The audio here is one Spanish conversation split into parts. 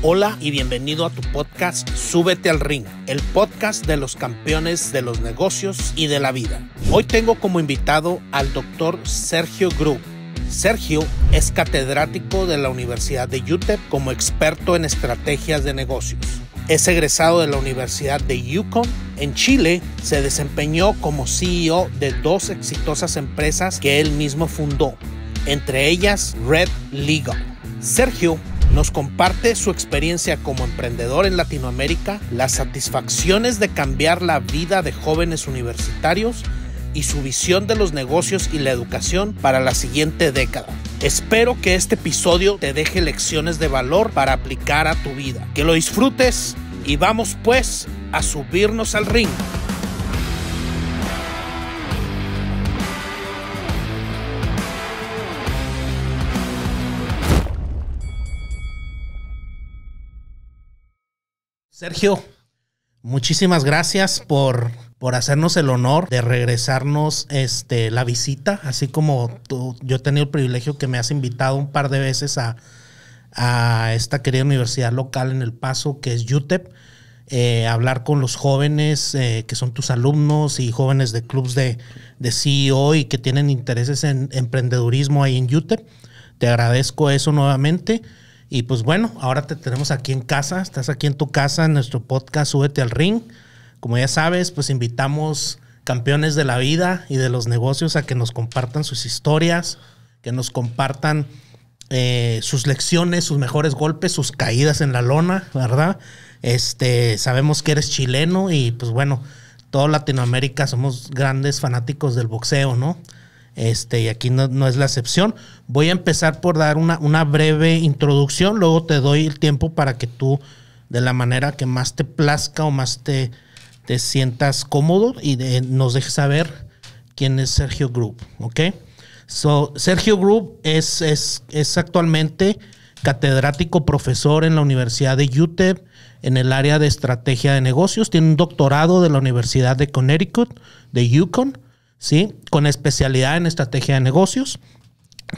Hola y bienvenido a tu podcast Súbete al Ring, el podcast de los campeones de los negocios y de la vida. Hoy tengo como invitado al doctor Sergio Gru. Sergio es catedrático de la Universidad de UTEP como experto en estrategias de negocios. Es egresado de la Universidad de Yukon. En Chile se desempeñó como CEO de dos exitosas empresas que él mismo fundó, entre ellas Red Legal. Sergio nos comparte su experiencia como emprendedor en Latinoamérica, las satisfacciones de cambiar la vida de jóvenes universitarios y su visión de los negocios y la educación para la siguiente década. Espero que este episodio te deje lecciones de valor para aplicar a tu vida. Que lo disfrutes y vamos pues a subirnos al ring. Sergio, muchísimas gracias por, hacernos el honor de regresarnos este, la visita, así como yo he tenido el privilegio que me has invitado un par de veces a, esta querida universidad local en El Paso, que es UTEP. a eh, hablar con los jóvenes eh, que son tus alumnos y jóvenes de clubs de, de CEO y que tienen intereses en emprendedurismo ahí en UTEP. Te agradezco eso nuevamente. Y pues bueno, ahora te tenemos aquí en casa, estás aquí en tu casa, en nuestro podcast Súbete al Ring. Como ya sabes, pues invitamos campeones de la vida y de los negocios a que nos compartan sus historias, que nos compartan eh, sus lecciones, sus mejores golpes, sus caídas en la lona, ¿verdad? Este, sabemos que eres chileno y pues bueno, toda Latinoamérica somos grandes fanáticos del boxeo, ¿no? Este, y aquí no, es la excepción. Voy a empezar por dar una, breve introducción, luego te doy el tiempo para que tú, de la manera que más te plazca o más te, te sientas cómodo y nos dejes saber quién es Sergio Group, ¿ok? So, Sergio Group es, es, es actualmente catedrático profesor en la Universidad de UTEP en el área de estrategia de negocios. Tiene un doctorado de la Universidad de Connecticut, de Yukon. ¿sí? Con especialidad en estrategia de negocios.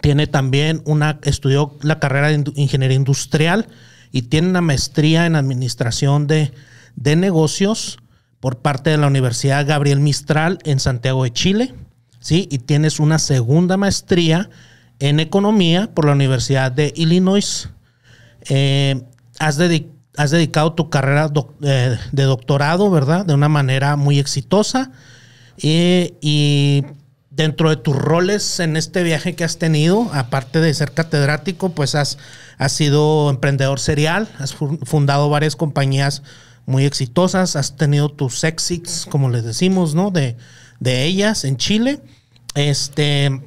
Tiene también una, estudió la carrera de ingeniería industrial y tiene una maestría en administración de, negocios por parte de la Universidad Gabriel Mistral en Santiago de Chile, ¿sí? Y tienes una segunda maestría en economía por la Universidad de Illinois. Eh, has, dedicado tu carrera eh, de doctorado, ¿verdad? De una manera muy exitosa eh, y, dentro de tus roles en este viaje que has tenido, aparte de ser catedrático, pues has, sido emprendedor serial, has fundado varias compañías muy exitosas, has tenido tus exits, como les decimos, ¿no? De, ellas en Chile. Este,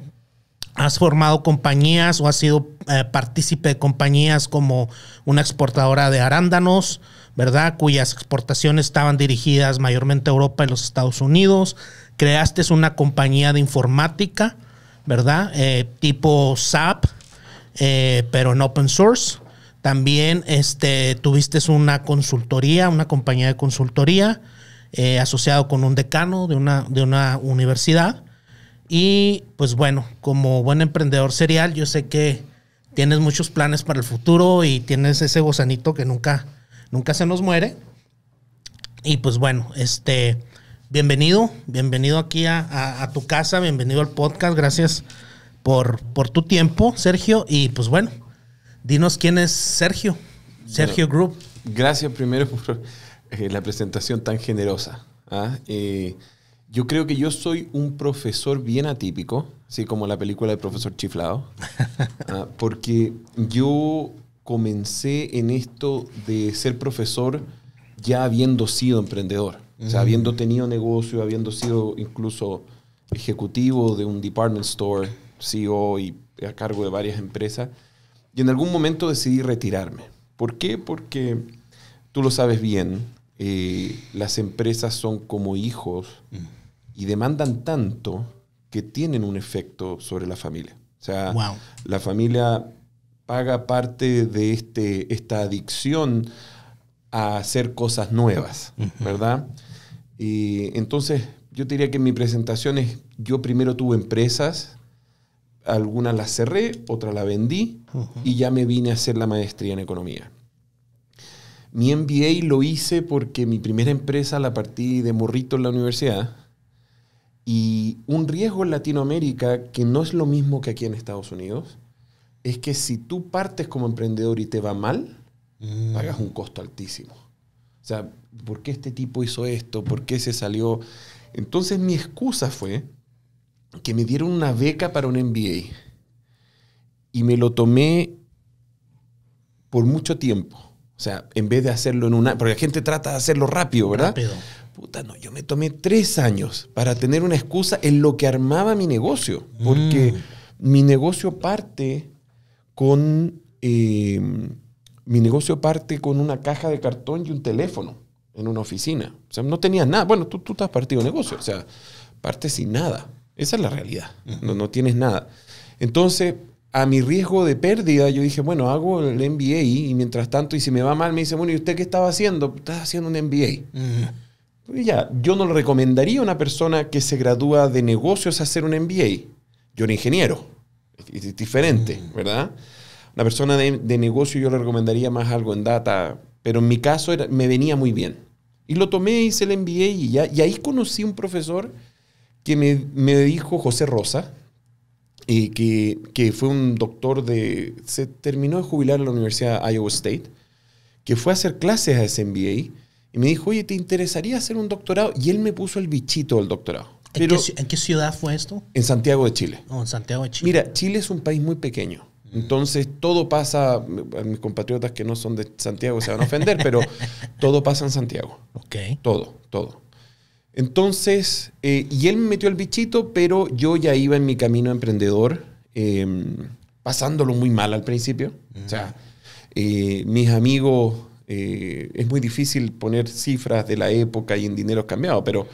has formado compañías o has sido eh, partícipe de compañías como una exportadora de arándanos, ¿verdad? Cuyas exportaciones estaban dirigidas mayormente a Europa y los Estados Unidos creaste una compañía de informática, ¿verdad? Eh, tipo SAP, eh, pero en open source. También este, tuviste una consultoría, una compañía de consultoría, eh, asociado con un decano de una, de una universidad. Y pues bueno, como buen emprendedor serial, yo sé que tienes muchos planes para el futuro y tienes ese gozanito que nunca, nunca se nos muere. Y pues bueno, este, bienvenido, bienvenido aquí a, tu casa, bienvenido al podcast, gracias por, tu tiempo, Sergio, y pues bueno, dinos quién es Sergio, Sergio Group. Gracias primero por eh, la presentación tan generosa. ¿ah? yo creo que yo soy un profesor bien atípico, así como la película de profesor chiflado, ¿ah? porque yo comencé en esto de ser profesor ya habiendo sido emprendedor. O sea, habiendo mm. tenido negocio, habiendo sido incluso ejecutivo de un department store, CEO y a cargo de varias empresas. Y en algún momento decidí retirarme. ¿Por qué? Porque tú lo sabes bien, eh, las empresas son como hijos mm. y demandan tanto que tienen un efecto sobre la familia. O sea, la familia paga parte de este, esta adicción a hacer cosas nuevas, ¿verdad? Y entonces yo diría que en mi presentación es, yo primero tuve empresas, algunas las cerré, otra la vendí y ya me vine a hacer la maestría en economía. Mi MBA lo hice porque mi primera empresa la partí de morrito en la universidad y un riesgo en Latinoamérica que no es lo mismo que aquí en Estados Unidos es que si tú partes como emprendedor y te va mal, mm. pagas un costo altísimo. O sea, ¿por qué este tipo hizo esto? ¿Por qué se salió? Entonces mi excusa fue que me dieron una beca para un MBA y me lo tomé por mucho tiempo. O sea, en vez de hacerlo en una... Porque la gente trata de hacerlo rápido, ¿verdad? Puta, no, yo me tomé tres años para tener una excusa en lo que armaba mi negocio. Porque mm. mi negocio parte con... Eh, mi negocio parte con una caja de cartón y un teléfono en una oficina. O sea, no tenías nada. Bueno, tú, tú estás partido de negocio. O sea, partes sin nada. Esa es la realidad. No, no tienes nada. Entonces, a mi riesgo de pérdida, yo dije, bueno, hago el MBA y mientras tanto, y si me va mal, me dice, bueno, ¿y usted qué estaba haciendo? Estás haciendo un MBA. ya, yo no le recomendaría a una persona que se gradúa de negocios hacer un MBA. Yo era ingeniero. Es diferente, ¿verdad? Una persona de, de, negocio yo le recomendaría más algo en data, pero en mi caso era, me venía muy bien. Y lo tomé y se le envié y, ya, y ahí conocí un profesor que me, dijo José Rosa, y eh, que, fue un doctor de... se terminó de jubilar en la Universidad de Iowa State, que fue a hacer clases a ese MBA y me dijo, oye, ¿te interesaría hacer un doctorado? Y él me puso el bichito del doctorado. Pero, ¿En, qué, ciudad fue esto? En Santiago de Chile. Oh, en Santiago de Chile. Mira, Chile es un país muy pequeño. Entonces todo pasa, a eh, mis compatriotas que no son de Santiago se van a ofender, pero todo pasa en Santiago. Ok. Todo, todo. Entonces, eh, y él me metió el bichito, pero yo ya iba en mi camino emprendedor, em, pasándolo muy mal al principio. O sea, eh, mis amigos, es muy difícil poner cifras de la época y en dinero cambiado, pero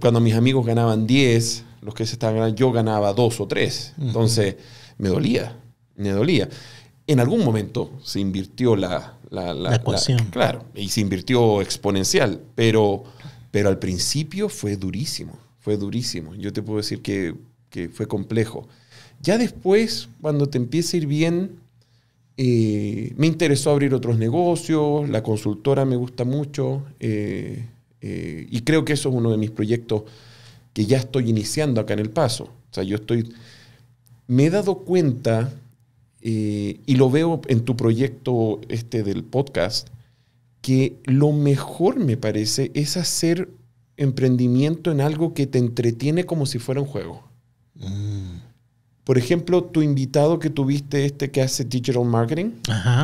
cuando mis amigos ganaban 10, los que se estaban ganando, yo ganaba 2 o 3. Entonces, me dolía me dolía. En algún momento se invirtió la, la, ecuación. claro, y se invirtió exponencial, pero, pero al principio fue durísimo, fue durísimo. Yo te puedo decir que, fue complejo. Ya después, cuando te empieza a ir bien, eh, me interesó abrir otros negocios, la consultora me gusta mucho eh, eh, y creo que eso es uno de mis proyectos que ya estoy iniciando acá en El Paso. O sea, yo estoy... Me he dado cuenta eh, y lo veo en tu proyecto este del podcast, que lo mejor me parece es hacer emprendimiento en algo que te entretiene como si fuera un juego. Mm. Por ejemplo, tu invitado que tuviste, este que hace digital marketing,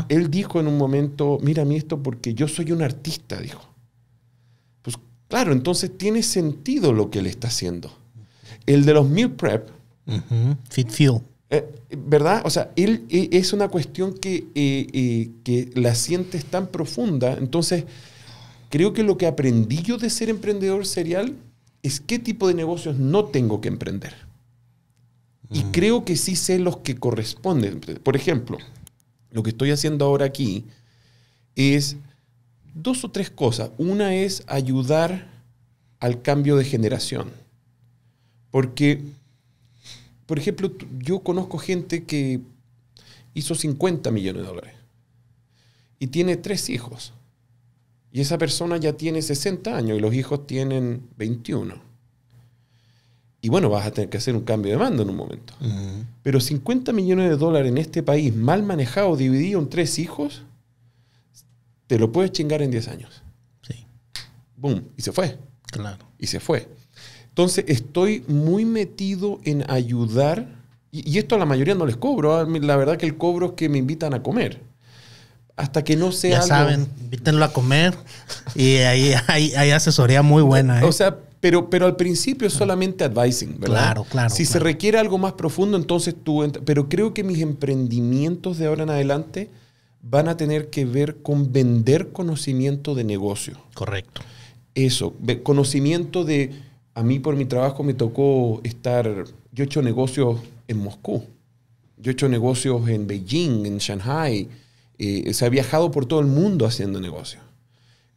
él dijo en un momento, mira a mí esto porque yo soy un artista, dijo. Pues claro, entonces tiene sentido lo que él está haciendo. El de los meal prep. Fit feel. Eh, ¿Verdad? O sea, él, eh, es una cuestión que, eh, que la sientes tan profunda. Entonces, creo que lo que aprendí yo de ser emprendedor serial es qué tipo de negocios no tengo que emprender. Y mm. creo que sí sé los que corresponden. Por ejemplo, lo que estoy haciendo ahora aquí es dos o tres cosas. Una es ayudar al cambio de generación. Porque por ejemplo, yo conozco gente que hizo 50 millones de dólares y tiene tres hijos. Y esa persona ya tiene 60 años y los hijos tienen 21. Y bueno, vas a tener que hacer un cambio de mando en un momento. Pero 50 millones de dólares en este país mal manejado, dividido en tres hijos, te lo puedes chingar en 10 años. Sí. Boom. Y se fue. Claro. Y se fue. Entonces estoy muy metido en ayudar, y, esto a la mayoría no les cobro, ah, la verdad que el cobro es que me invitan a comer. Hasta que no sea. Ya saben, invítenlo a comer y ahí hay, asesoría muy buena. ¿eh? O sea, pero, pero, al principio es solamente advising, ¿verdad? Claro, claro. Si se requiere algo más profundo, entonces tú... pero creo que mis emprendimientos de ahora en adelante van a tener que ver con vender conocimiento de negocio. Correcto. Eso, conocimiento de a mí por mi trabajo me tocó estar, yo he hecho negocios en Moscú, yo he hecho negocios en Beijing, en Shanghai, eh, se ha viajado por todo el mundo haciendo negocios.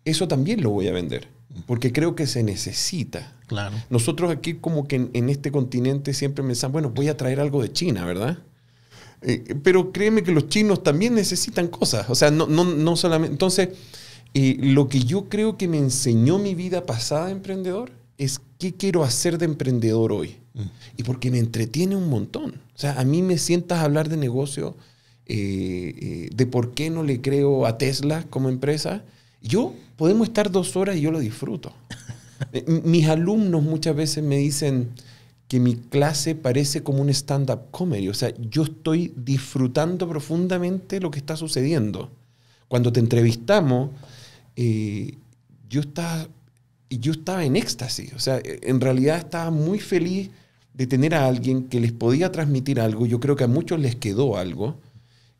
Eso también lo voy a vender, porque creo que se necesita. Claro. Nosotros aquí como que en, este continente siempre pensamos, bueno, voy a traer algo de China, ¿verdad? Eh, pero créeme que los chinos también necesitan cosas, o sea, no, solamente... Entonces, eh, lo que yo creo que me enseñó mi vida pasada emprendedor es qué quiero hacer de emprendedor hoy. Mm. Y porque me entretiene un montón. O sea, a mí me sientas a hablar de negocio, eh, eh, de por qué no le creo a Tesla como empresa. Yo podemos estar dos horas y yo lo disfruto. Eh, mis alumnos muchas veces me dicen que mi clase parece como un stand-up comedy. O sea, yo estoy disfrutando profundamente lo que está sucediendo. Cuando te entrevistamos, yo estaba y yo estaba en éxtasis. O sea, eh, en realidad estaba muy feliz de tener a alguien que les podía transmitir algo. Yo creo que a muchos les quedó algo.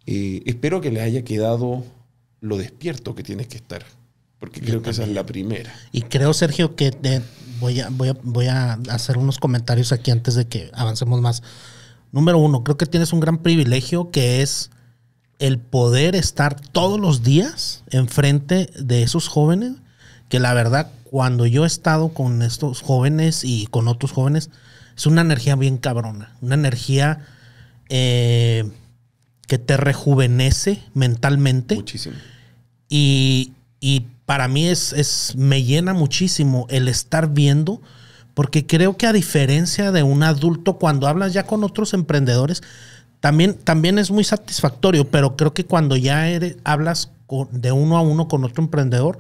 Eh, espero que les haya quedado lo despierto que tienes que estar, porque creo que esa es la primera. Y creo, Sergio, que eh, voy, voy, voy a hacer unos comentarios aquí antes de que avancemos más. Número uno, creo que tienes un gran privilegio que es el poder estar todos los días enfrente de esos jóvenes que la verdad, cuando yo he estado con estos jóvenes y con otros jóvenes, es una energía bien cabrona, una energía eh, que te rejuvenece mentalmente. Muchísimo. Y, para mí es, me llena muchísimo el estar viendo, porque creo que a diferencia de un adulto, cuando hablas ya con otros emprendedores, también, también es muy satisfactorio, pero creo que cuando ya hablas con, de uno a uno con otro emprendedor,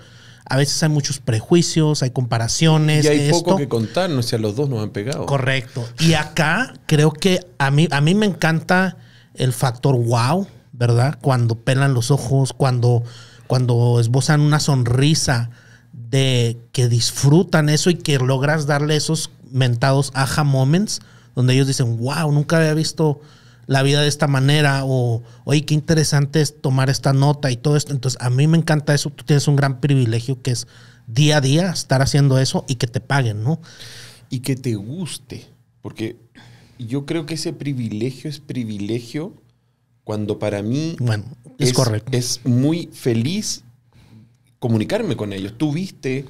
a veces hay muchos prejuicios, hay comparaciones. Y hay poco que contarnos, si a los dos nos han pegado. Correcto. Y acá creo que a mí, a mí me encanta el factor wow, ¿verdad? Cuando pelan los ojos, cuando, cuando esbozan una sonrisa de que disfrutan eso y que logras darle esos mentados aha moments donde ellos dicen, wow, nunca había visto la vida de esta manera o, oye, qué interesante es tomar esta nota y todo esto. Entonces, a mí me encanta eso. Tú tienes un gran privilegio que es día a día estar haciendo eso y que te paguen, ¿no? Y que te guste, porque yo creo que ese privilegio es privilegio cuando para mí bueno, es, es muy feliz comunicarme con ellos. Tú viste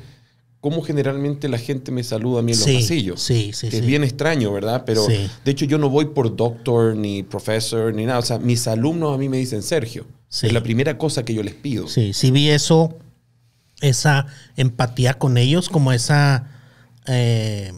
cómo generalmente la gente me saluda a mí en los sí, pasillos. es bien extraño, ¿verdad? Pero de hecho yo no voy por doctor, ni profesor, ni nada. O sea, mis alumnos a mí me dicen Sergio. Es la primera cosa que yo les pido. Sí, sí vi eso, esa empatía con ellos, como esa eh,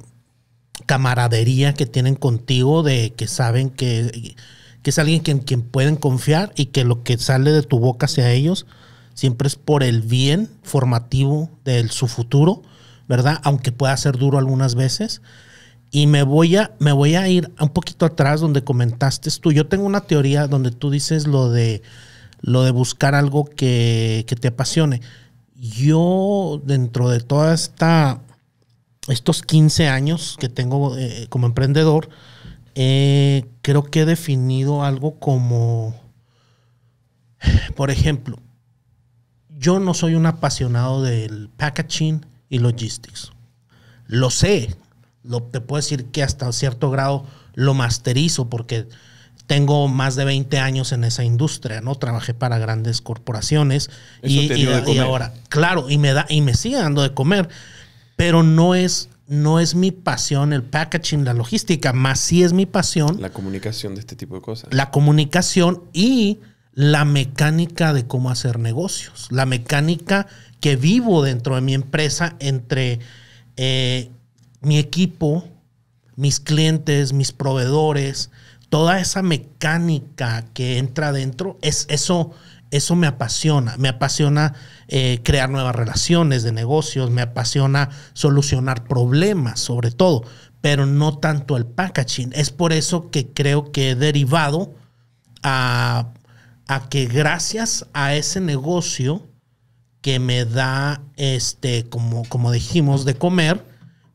camaradería que tienen contigo de que saben que, que es alguien en quien pueden confiar y que lo que sale de tu boca hacia ellos siempre es por el bien formativo de su futuro ¿verdad? Aunque pueda ser duro algunas veces. Y me voy a, me voy a ir un poquito atrás donde comentaste tú. Yo tengo una teoría donde tú dices lo de, lo de buscar algo que, te apasione. Yo, dentro de toda esta, estos 15 años que tengo eh, como emprendedor, eh, creo que he definido algo como, por ejemplo, yo no soy un apasionado del packaging, y Logistics. Lo sé, lo, te puedo decir que hasta cierto grado lo masterizo porque tengo más de 20 años en esa industria, ¿no? Trabajé para grandes corporaciones y, ahora, claro, y me da y me sigue dando de comer, pero no es no es mi pasión el packaging, la logística, más sí es mi pasión la comunicación de este tipo de cosas. La comunicación y la mecánica de cómo hacer negocios, la mecánica que vivo dentro de mi empresa entre eh, mi equipo, mis clientes, mis proveedores, toda esa mecánica que entra dentro, es, eso, eso me apasiona. Me apasiona eh, crear nuevas relaciones de negocios, me apasiona solucionar problemas sobre todo, pero no tanto el packaging. Es por eso que creo que he derivado a, a que gracias a ese negocio, que me da, este, como, como dijimos, de comer,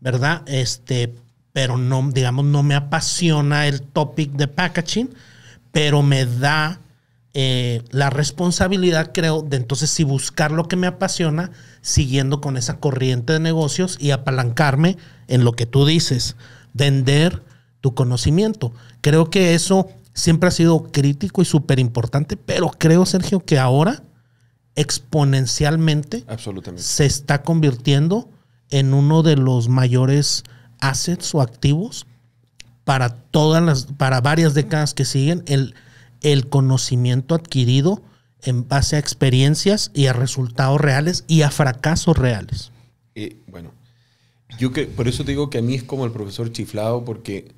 ¿verdad? Este, pero no, digamos, no me apasiona el topic de packaging, pero me da eh, la responsabilidad, creo, de entonces si buscar lo que me apasiona, siguiendo con esa corriente de negocios y apalancarme en lo que tú dices, vender tu conocimiento. Creo que eso siempre ha sido crítico y súper importante, pero creo, Sergio, que ahora exponencialmente se está convirtiendo en uno de los mayores assets o activos para todas las, para varias décadas que siguen, el, el conocimiento adquirido en base a experiencias y a resultados reales y a fracasos reales. Eh, bueno, yo que, por eso te digo que a mí es como el profesor chiflado, porque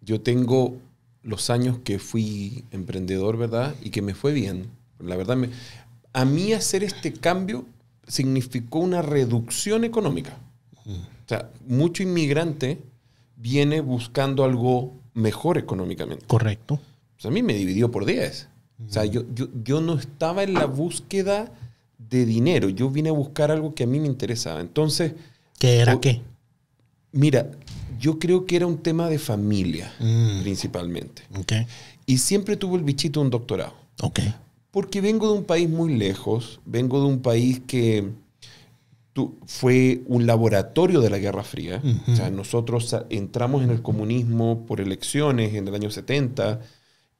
yo tengo los años que fui emprendedor, ¿verdad? Y que me fue bien. La verdad, me, a mí hacer este cambio significó una reducción económica. Mm. O sea, mucho inmigrante viene buscando algo mejor económicamente. Correcto. a mí me dividió por 10. O sea, mm. yo, yo, no estaba en la búsqueda de dinero. Yo vine a buscar algo que a mí me interesaba. Entonces. ¿Qué era qué? Mira, yo creo que era un tema de familia, mm. principalmente. Okay. Y siempre tuvo el bichito un doctorado. Okay. Porque vengo de un país muy lejos, vengo de un país que fue un laboratorio de la Guerra Fría. O sea, nosotros entramos en el comunismo por elecciones en el año 70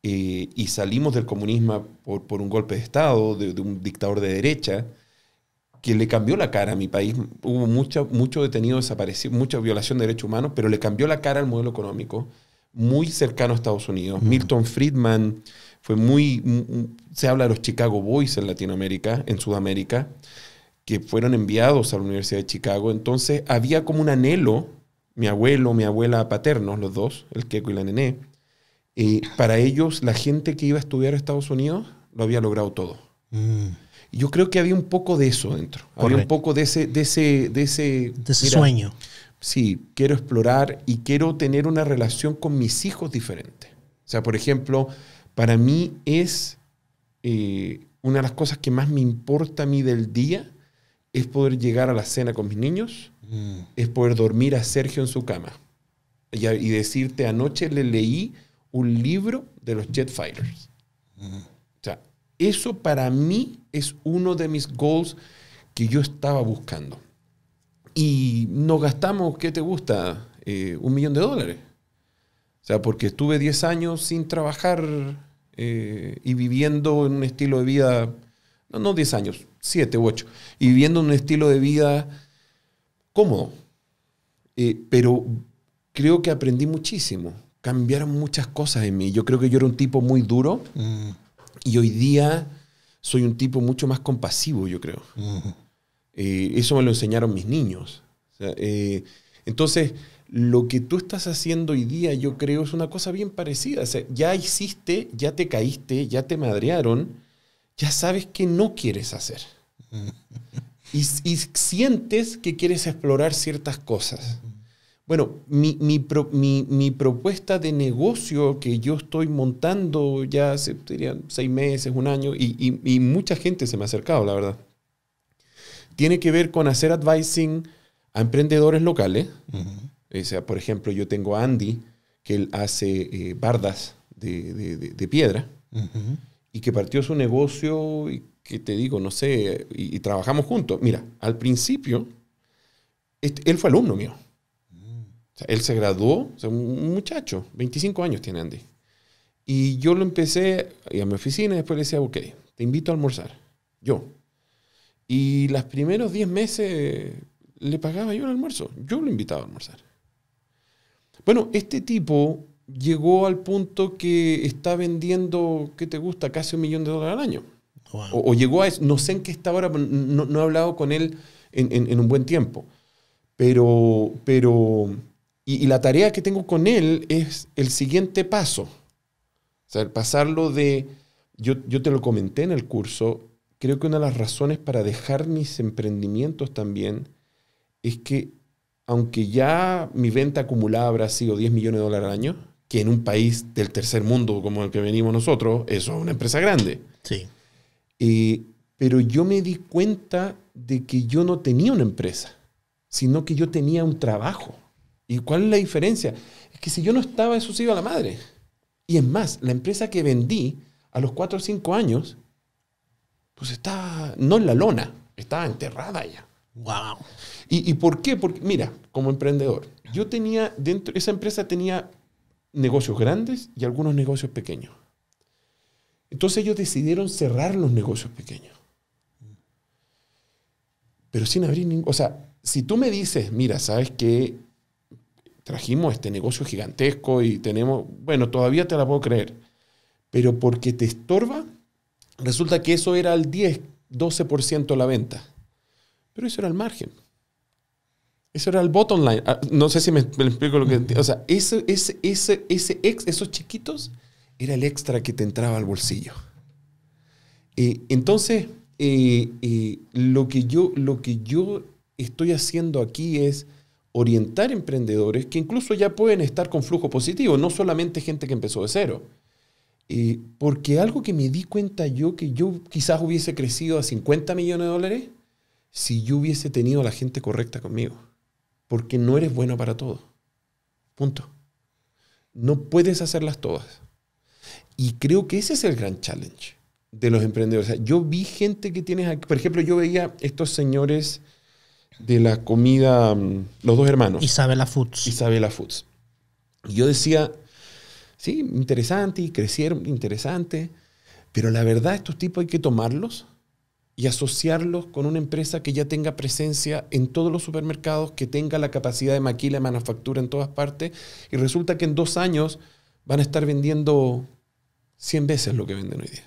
eh, y salimos del comunismo por, un golpe de Estado de, un dictador de derecha que le cambió la cara a mi país. Hubo mucha, mucho detenido desaparecido, mucha violación de derechos humanos, pero le cambió la cara al modelo económico, muy cercano a Estados Unidos. Milton Friedman fue muy, se habla de los Chicago Boys en Latinoamérica, en Sudamérica, que fueron enviados a la Universidad de Chicago. Entonces había como un anhelo, mi abuelo, mi abuela paternos, los dos, el queco y la nené, y para ellos la gente que iba a estudiar a Estados Unidos lo había logrado todo. Mm. yo creo que había un poco de eso dentro, había un poco de ese, de ese, de ese, sueño. Sí, quiero explorar y quiero tener una relación con mis hijos diferente. O sea, por ejemplo, para mí es eh, una de las cosas que más me importa a mí del día, es poder llegar a la cena con mis niños, mm. es poder dormir a Sergio en su cama y, decirte, anoche le leí un libro de los Jet Fighters. Mm. O sea, eso para mí es uno de mis goals que yo estaba buscando. Y nos gastamos, ¿qué te gusta? Eh, un millón de dólares. O sea, porque estuve 10 años sin trabajar eh, y viviendo en un estilo de vida, no, no 10 años, 7 u 8, y viviendo en un estilo de vida cómodo. Eh, pero creo que aprendí muchísimo, cambiaron muchas cosas en mí. Yo creo que yo era un tipo muy duro mm. y hoy día soy un tipo mucho más compasivo, yo creo. Mm. Eh, eso me lo enseñaron mis niños. entonces, lo que tú estás haciendo hoy día, yo creo, es una cosa bien parecida. O sea, ya hiciste, ya te caíste, ya te madrearon, ya sabes que no quieres hacer. y, y, sientes que quieres explorar ciertas cosas. Bueno, mi, mi, propuesta de negocio que yo estoy montando ya hace dirían, seis meses, un año, y, y, mucha gente se me ha acercado, la verdad, tiene que ver con hacer advising a emprendedores locales, o sea, por ejemplo, yo tengo a Andy, que él hace eh, bardas de, de, piedra y que partió su negocio y que te digo, no sé, y, trabajamos juntos. Mira, al principio, este, él fue alumno mío. Mm. O sea, él se graduó, un muchacho, 25 años tiene Andy. Y yo lo empecé a mi oficina y después le decía, ok, te invito a almorzar. Yo. Y los primeros 10 meses le pagaba yo el almuerzo. Yo lo invitaba a almorzar. Bueno, este tipo llegó al punto que está vendiendo, ¿qué te gusta? Casi un millón de dólares al año. O, llegó a eso. No sé en qué está ahora, no, he hablado con él en, un buen tiempo. Pero, pero y, la tarea que tengo con él es el siguiente paso. O sea, el pasarlo de, yo, yo te lo comenté en el curso, creo que una de las razones para dejar mis emprendimientos también es que aunque ya mi venta acumulada habrá sido 10 millones de dólares al año, que en un país del tercer mundo como el que venimos nosotros, eso es una empresa grande. Sí. pero yo me di cuenta de que yo no tenía una empresa, sino que yo tenía un trabajo. ¿Y cuál es la diferencia? Es que si yo no estaba, eso se a la madre. Y es más, la empresa que vendí a los 4 o 5 años, pues estaba no en la lona, estaba enterrada ya. Wow. ¿Y, por qué? mira, como emprendedor, yo tenía dentro, esa empresa tenía negocios grandes y algunos negocios pequeños. Entonces ellos decidieron cerrar los negocios pequeños. Pero sin abrir ningún. O sea, si tú me dices, mira, sabes que trajimos este negocio gigantesco y tenemos. Bueno, todavía te la puedo creer. Pero porque te estorba, resulta que eso era el 10, 12% de la venta. Pero eso era el margen. Eso era el bottom line. Ah, no sé si me, explico lo que... O sea, ese, ese, ese, esos chiquitos era el extra que te entraba al bolsillo. Y entonces, lo, que yo, lo que yo estoy haciendo aquí es orientar emprendedores que incluso ya pueden estar con flujo positivo, no solamente gente que empezó de cero. porque algo que me di cuenta yo, que yo quizás hubiese crecido a 50 millones de dólares, si yo hubiese tenido a la gente correcta conmigo, porque no eres bueno para todo. Punto. No puedes hacerlas todas. Y creo que ese es el gran challenge de los emprendedores. yo vi gente que tienes por ejemplo, yo veía estos señores de la comida, mm, los dos hermanos. Isabela Foods. Isabela Foods. Y yo decía, sí, interesante, y crecieron, interesante, pero la verdad estos tipos hay que tomarlos y asociarlos con una empresa que ya tenga presencia en todos los supermercados, que tenga la capacidad de maquila, de manufactura en todas partes, y resulta que en dos años van a estar vendiendo 100 veces lo que venden hoy día.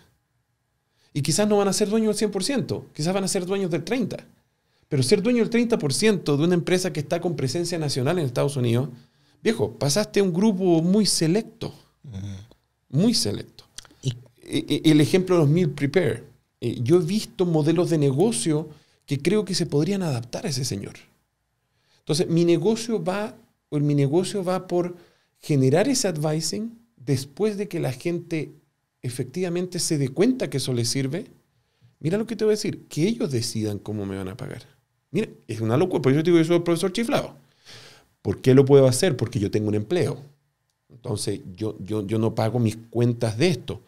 Y quizás no van a ser dueños del 100%, quizás van a ser dueños del 30%. Pero ser dueño del 30% de una empresa que está con presencia nacional en Estados Unidos, viejo, pasaste a un grupo muy selecto, muy selecto. E, e, el ejemplo de los Meal Prepare eh, yo he visto modelos de negocio que creo que se podrían adaptar a ese señor. Entonces, mi negocio va, mi negocio va por generar ese advising después de que la gente efectivamente se dé cuenta que eso le sirve. Mira lo que te voy a decir, que ellos decidan cómo me van a pagar. Mira, es una locura, por eso te digo, yo soy profesor chiflado. ¿Por qué lo puedo hacer? Porque yo tengo un empleo. Entonces, yo, yo, yo no pago mis cuentas de esto.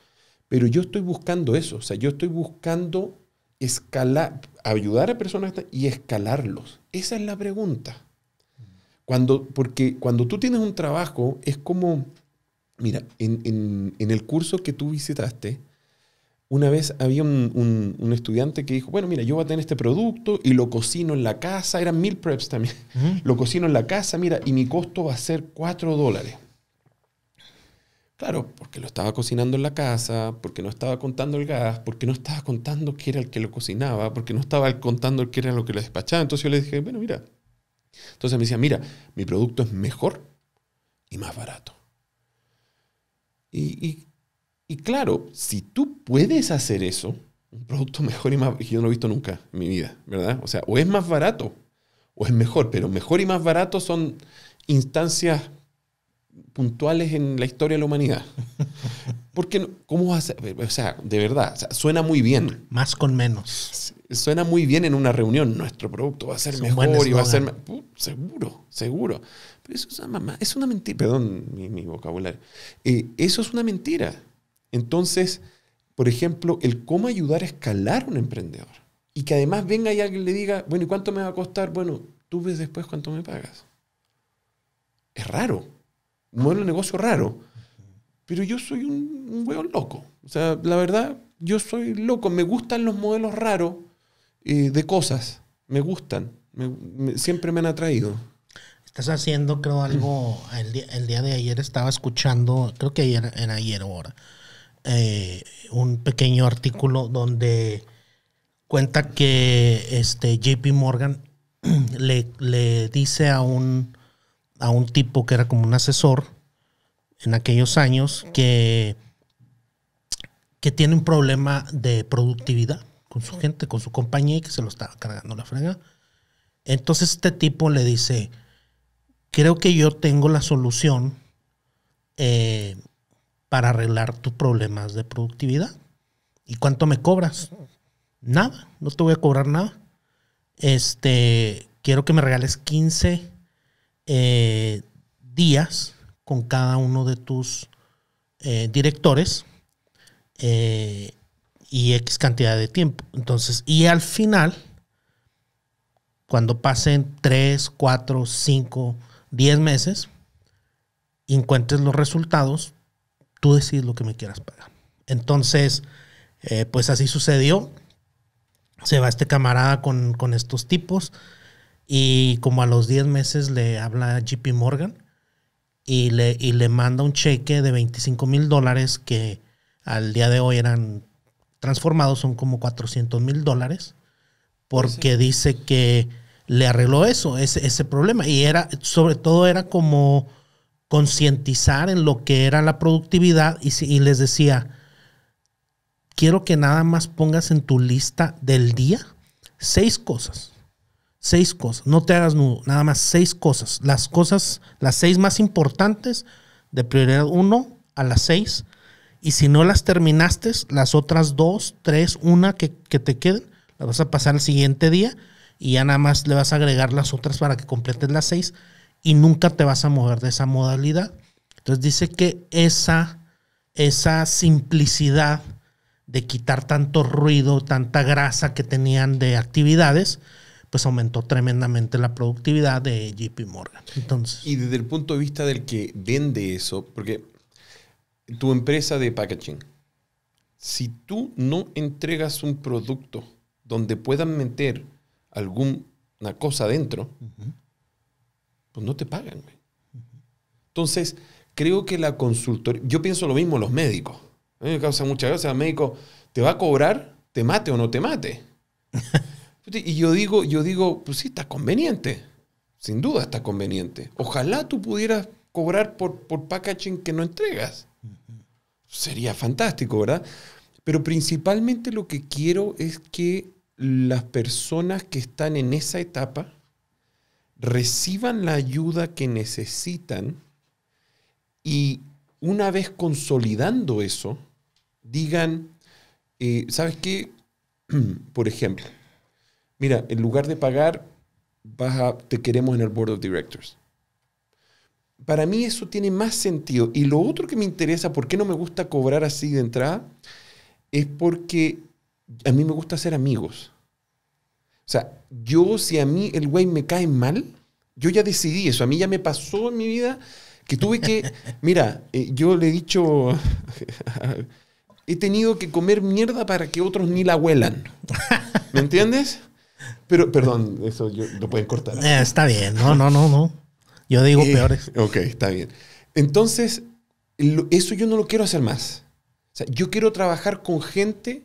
Pero yo estoy buscando eso, o sea, yo estoy buscando escalar, ayudar a personas y escalarlos. Esa es la pregunta. Cuando, porque cuando tú tienes un trabajo, es como, mira, en, el curso que tú visitaste, una vez había un, estudiante que dijo, bueno, mira, yo voy a tener este producto y lo cocino en la casa, eran mil preps también, lo cocino en la casa, mira, y mi costo va a ser cuatro dólares. Claro, porque lo estaba cocinando en la casa, porque no estaba contando el gas, porque no estaba contando quién era el que lo cocinaba, porque no estaba contando quién era lo que lo despachaba. Entonces yo le dije, bueno, mira. Entonces me decía, mira, mi producto es mejor y más barato. Y, y, y claro, si tú puedes hacer eso, un producto mejor y más yo no lo he visto nunca en mi vida, ¿verdad? O sea, o es más barato o es mejor, pero mejor y más barato son instancias puntuales en la historia de la humanidad. Porque, ¿cómo O sea, de verdad, suena muy bien. Más con menos. Suena muy bien en una reunión. Nuestro producto va a ser mejor y va a ser. seguro, seguro. Pero eso es una, mentira. Perdón mi, vocabulario. Eh, eso es una mentira. Entonces, por ejemplo, el cómo ayudar a escalar un emprendedor. Y que además venga y alguien le diga, bueno, ¿y cuánto me va a costar? Bueno, tú ves después cuánto me pagas. Es raro modelo de negocio raro. Pero yo soy un, un loco. O sea, la verdad, yo soy loco. Me gustan los modelos raros eh, de cosas. Me gustan. siempre me han atraído. Estás haciendo, creo, algo. El día, de ayer estaba escuchando, creo que ayer, era ayer o ahora, eh, un pequeño artículo donde cuenta que este, JP Morgan le dice a un a un tipo que era como un asesor en aquellos años que, que tiene un problema de productividad con su gente, con su compañía y que se lo estaba cargando la frega. Entonces este tipo le dice, creo que yo tengo la solución eh, para arreglar tus problemas de productividad. ¿Y cuánto me cobras? Nada, no te voy a cobrar nada. Este, quiero que me regales 15 eh, días con cada uno de tus eh, directores eh, y X cantidad de tiempo. Entonces, y al final, cuando pasen 3, 4, 5, 10 meses y encuentres los resultados, tú decides lo que me quieras pagar. Entonces, pues así sucedió. Se va este camarada con estos tipos y como a los 10 meses le habla a JP Morgan y le, y le manda un cheque de 25 mil dólares que al día de hoy eran transformados, son como 400 mil dólares, porque dice que le arregló eso, ese, ese problema. Y era, sobre todo era como concientizar en lo que era la productividad y, y les decía, quiero que nada más pongas en tu lista del día seis cosas Seis cosas. No te hagas nudo. Nada más seis cosas. Las cosas, las seis más importantes, de prioridad 1 a las seis. Y si no las terminaste, las otras dos, tres, una que, te queden, las vas a pasar al siguiente día y ya nada más le vas a agregar las otras para que completes las seis y nunca te vas a mover de esa modalidad. Entonces dice que esa, esa simplicidad de quitar tanto ruido, tanta grasa que tenían de actividades, pues aumentó tremendamente la productividad de JP Morgan. Entonces, y desde el punto de vista del que vende eso, porque tu empresa de packaging, si tú no entregas un producto donde puedan meter alguna cosa dentro, pues no te pagan. Entonces, creo que la consultoría, yo pienso lo mismo los médicos. A mí me causa mucha gracia, el médico te va a cobrar, te mate o no te mate. Y yo digo, yo digo, pues sí, está conveniente. Sin duda está conveniente. Ojalá tú pudieras cobrar por, por packaging que no entregas. Sería fantástico, ¿verdad? Pero principalmente lo que quiero es que las personas que están en esa etapa reciban la ayuda que necesitan y una vez consolidando eso, digan, eh, ¿sabes qué? Por ejemplo, mira, en lugar de pagar, te queremos en el Board of Directors. Para mí eso tiene más sentido. Y lo otro que me interesa, ¿por qué no me gusta cobrar así de entrada? Es porque a mí me gusta ser amigos. O sea, yo si a mí el güey me cae mal, yo ya decidí eso. A mí ya me pasó en mi vida que tuve que... mira, eh, yo le he dicho... he tenido que comer mierda para que otros ni la huelan. ¿Me entiendes? Pero, perdón, eso yo, lo pueden cortar. Eh, está bien, no, no, no, no. Yo digo eh, peores. Ok, está bien. Entonces, eso yo no lo quiero hacer más. O sea, yo quiero trabajar con gente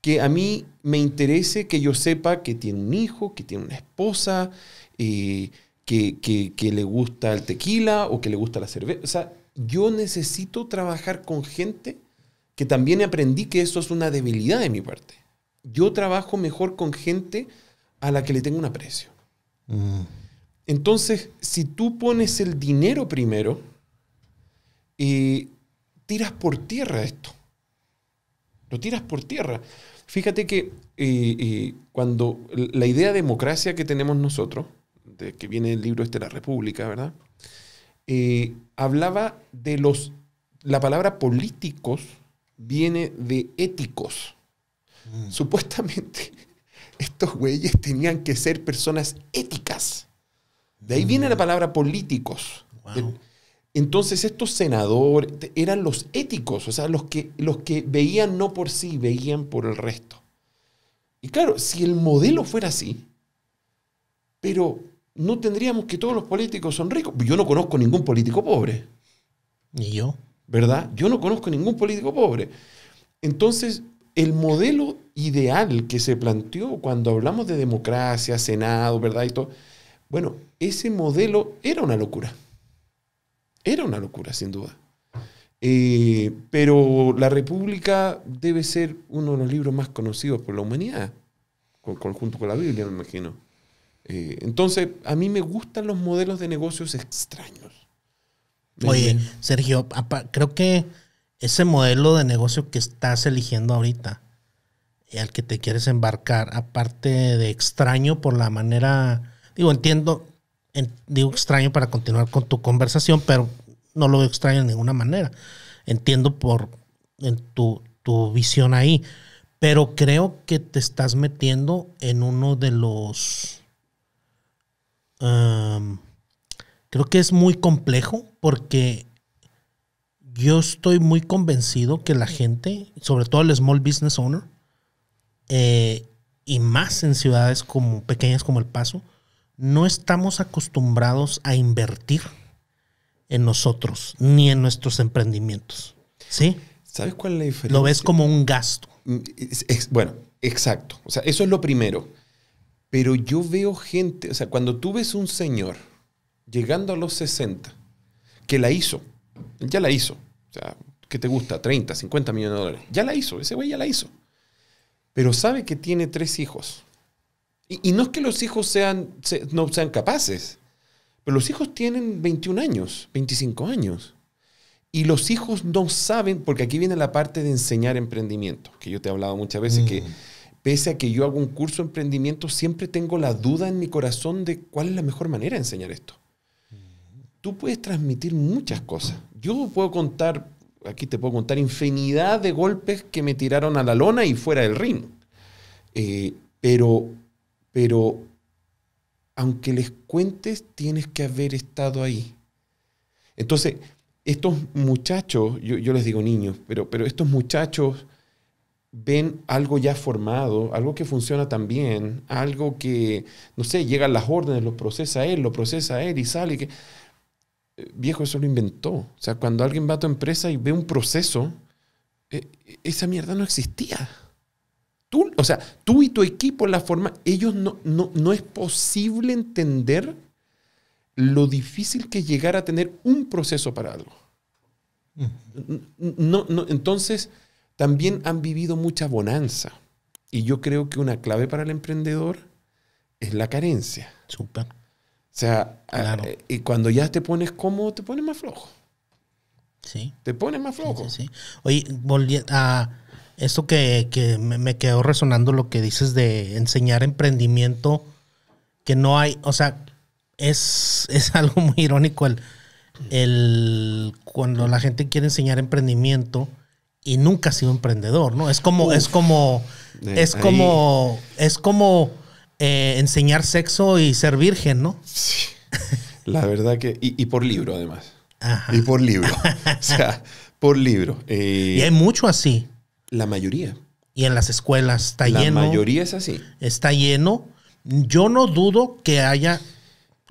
que a mí me interese, que yo sepa que tiene un hijo, que tiene una esposa, eh, que, que le gusta el tequila o que le gusta la cerveza. O sea, yo necesito trabajar con gente que también aprendí que eso es una debilidad de mi parte yo trabajo mejor con gente a la que le tengo un aprecio. Entonces, si tú pones el dinero primero, y eh, tiras por tierra esto. Lo tiras por tierra. Fíjate que eh, eh, cuando la idea de democracia que tenemos nosotros, de, que viene del libro este La República, ¿verdad? hablaba de los... La palabra políticos viene de éticos. Mm. Supuestamente estos güeyes tenían que ser personas éticas. De ahí viene la mm. palabra políticos. Entonces estos senadores eran los éticos, o sea, los que, los que veían no por sí, veían por el resto. Y claro, si el modelo fuera así, pero no tendríamos que todos los políticos son ricos. Yo no conozco ningún político pobre. Ni yo. ¿Verdad? Yo no conozco ningún político pobre. Entonces, el modelo ideal que se planteó cuando hablamos de democracia, Senado, ¿verdad? Y todo. Bueno, ese modelo era una locura. Era una locura, sin duda. Eh, pero La República debe ser uno de los libros más conocidos por la humanidad, con, con, junto con la Biblia, me imagino. Eh, entonces, a mí me gustan los modelos de negocios extraños. Oye, eh, Sergio, creo que ese modelo de negocio que estás eligiendo ahorita y eh, al que te quieres embarcar, aparte de extraño por la manera, digo, entiendo, digo extraño para continuar con tu conversación, pero no lo veo extraño de ninguna manera. Entiendo por tu, visión ahí, pero creo que te estás metiendo en uno de los... creo que es muy complejo porque yo estoy muy convencido que la gente, sobre todo el small business owner, eh, y más en ciudades como pequeñas como El Paso, no estamos acostumbrados a invertir en nosotros ni en nuestros emprendimientos. ¿Sí? ¿Sabes cuál es la diferencia? Lo ves como un gasto. Mm, bueno, exacto. O sea, eso es lo primero. Pero yo veo gente, o sea, cuando tú ves un señor llegando a los 60 que la hizo, ya la hizo. O sea, ¿qué te gusta? 30, 50 millones de dólares. Ya la hizo, ese güey ya la hizo. Pero sabe que tiene tres hijos. Y, no es que los hijos sean, no sean capaces, pero los hijos tienen 21 años, 25 años. Y los hijos no saben, porque aquí viene la parte de enseñar emprendimiento, que yo te he hablado muchas veces, que mm. pese a que yo hago un curso de emprendimiento, siempre tengo la duda en mi corazón de cuál es la mejor manera de enseñar esto tú puedes transmitir muchas cosas. Yo puedo contar, aquí te puedo contar infinidad de golpes que me tiraron a la lona y fuera del ring. Eh, pero, pero, aunque les cuentes, tienes que haber estado ahí. Entonces, estos muchachos, yo, les digo niños, pero, pero estos muchachos ven algo ya formado, algo que funciona también, algo que, no sé, llegan las órdenes, lo procesa él, lo procesa él y sale. que... Eh, viejo, eso lo inventó. O sea, cuando alguien va a tu empresa y ve un proceso, eh, esa mierda no existía. Tú, o sea, tú y tu equipo, la forma, ellos no, no, es posible entender lo difícil que llegar a tener un proceso para algo. No, entonces, también han vivido mucha bonanza. Y yo creo que una clave para el emprendedor es la carencia. Super. O sea, ah, eh, y cuando ya te pones cómodo, te pones más flojo. Sí. Te pones más flojo. Sí, Oye, volviendo a esto que, me, quedó resonando lo que dices de enseñar emprendimiento, que no hay, o sea, es, es algo muy irónico el, el cuando la gente quiere enseñar emprendimiento y nunca ha sido emprendedor, ¿no? Es como, es como, es como, es como eh, enseñar sexo y ser virgen, ¿no? Sí. La verdad que. Y, por libro, además. Ajá. Y por libro. o sea, por libro. y hay eh, mucho así. La mayoría. Y en las escuelas está lleno. La mayoría es así. Está lleno. Yo no dudo que haya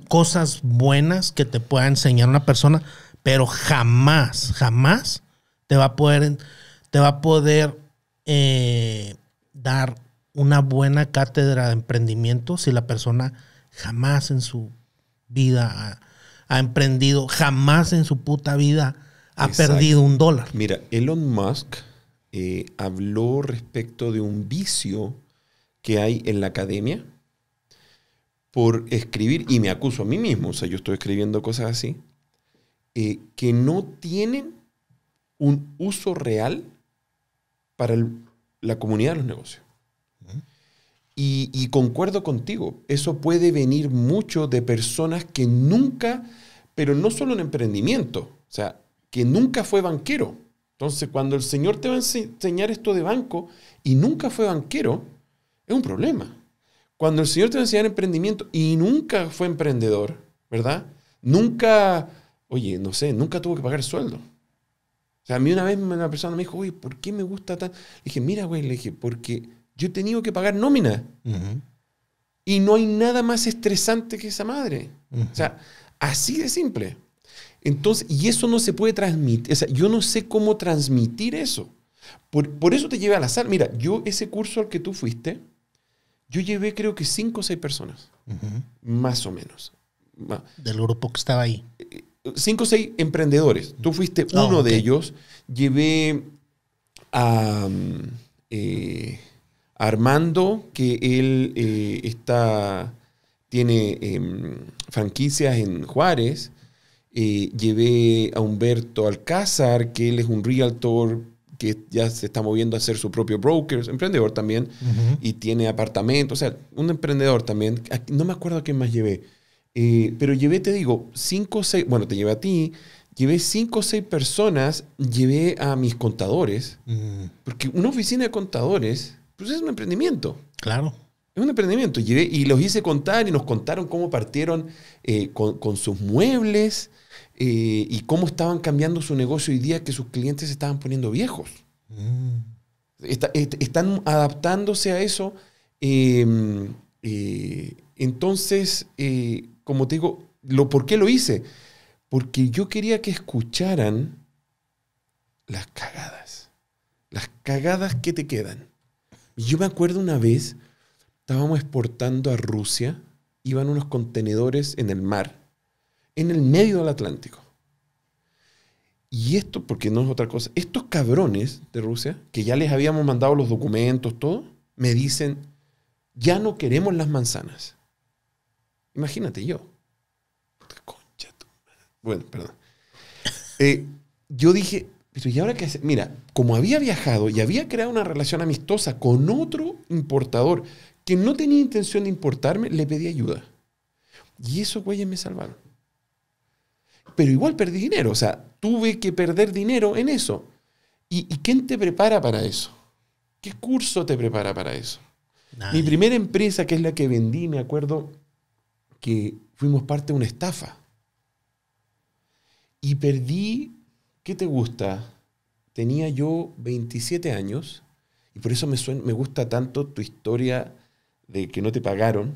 cosas buenas que te pueda enseñar una persona, pero jamás, jamás te va a poder, te va a poder eh, dar una buena cátedra de emprendimiento si la persona jamás en su vida ha, emprendido, jamás en su puta vida ha perdido un dólar? Mira, Elon Musk eh, habló respecto de un vicio que hay en la academia por escribir, y me acuso a mí mismo, o sea, yo estoy escribiendo cosas así, eh, que no tienen un uso real para la comunidad de los negocios. Y, concuerdo contigo, eso puede venir mucho de personas que nunca, pero no solo en emprendimiento, o sea, que nunca fue banquero. Entonces, cuando el Señor te va a enseñar esto de banco y nunca fue banquero, es un problema. Cuando el Señor te va a enseñar emprendimiento y nunca fue emprendedor, ¿verdad? Nunca, oye, no sé, nunca tuvo que pagar sueldo. O sea, a mí una vez una persona me dijo, oye, ¿por qué me gusta tan? Le dije, mira, güey, le dije, porque yo he tenido que pagar nómina. Y no hay nada más estresante que esa madre. O sea, así de simple. Entonces, y eso no se puede transmitir. O sea, yo no sé cómo transmitir eso. Por, eso te llevé a la sala. Mira, yo ese curso al que tú fuiste, yo llevé creo que cinco o seis personas. Más o menos. Del grupo que estaba ahí. Cinco o seis emprendedores. Tú fuiste ah, uno de ellos. Llevé a... Mm, eh, Armando, que él eh, está, tiene em, franquicias en Juárez. Eh, llevé a Humberto Alcázar, que él es un realtor que ya se está moviendo a ser su propio broker, emprendedor también, y tiene apartamento. o sea, un emprendedor también. No me acuerdo a quién más llevé, eh, pero llevé, te digo, cinco o seis, bueno, te llevé a ti, llevé cinco o seis personas, llevé a mis contadores, porque una oficina de contadores pues es un emprendimiento. Claro. Es un emprendimiento. Y, y los hice contar y nos contaron cómo partieron eh, con, sus muebles eh, y cómo estaban cambiando su negocio hoy día que sus clientes se estaban poniendo viejos. Mm. están adaptándose a eso. Em, eh, entonces, como te digo, lo, ¿por qué lo hice? Porque yo quería que escucharan las cagadas. Las cagadas que te quedan. Yo me acuerdo una vez, estábamos exportando a Rusia, iban unos contenedores en el mar, en el medio del Atlántico. Y esto, porque no es otra cosa, estos cabrones de Rusia, que ya les habíamos mandado los documentos, todo, me dicen, ya no queremos las manzanas. Imagínate yo. Concha, bueno, perdón. Eh, yo dije, y ahora que, mira, como había viajado y había creado una relación amistosa con otro importador que no tenía intención de importarme, le pedí ayuda. Y esos güeyes me salvaron. Pero igual perdí dinero, o sea, tuve que perder dinero en eso. ¿Y, quién te prepara para eso? ¿Qué curso te prepara para eso? Mi primera empresa, que es la que vendí, me acuerdo que fuimos parte de una estafa. Y perdí te gusta? Tenía yo 27 años y por eso me, me gusta tanto tu historia de que no te pagaron.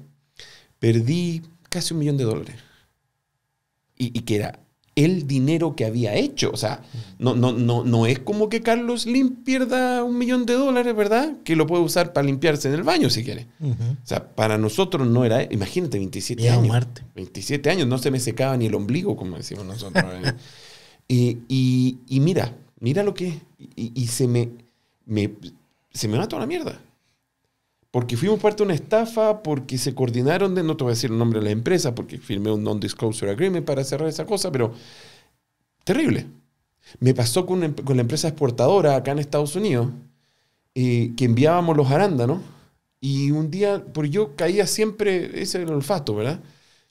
Perdí casi un millón de dólares. Y, que era el dinero que había hecho. O sea, no, no, no, no es como que Carlos Lim pierda un millón de dólares, ¿verdad? Que lo puede usar para limpiarse en el baño si quiere. O sea, para nosotros no era, imagínate, 27 años. 27 años, no se me secaba ni el ombligo, como decimos nosotros. ¿eh? y, y, mira, mira lo que Y, se me, me se me va la mierda. Porque fuimos parte de una estafa, porque se coordinaron de, no te voy a decir el nombre de la empresa, porque firmé un non-disclosure agreement para cerrar esa cosa, pero terrible. Me pasó con, con la empresa exportadora acá en Estados Unidos, eh, que enviábamos los arándanos, y un día, porque yo caía siempre, ese es el olfato, ¿verdad?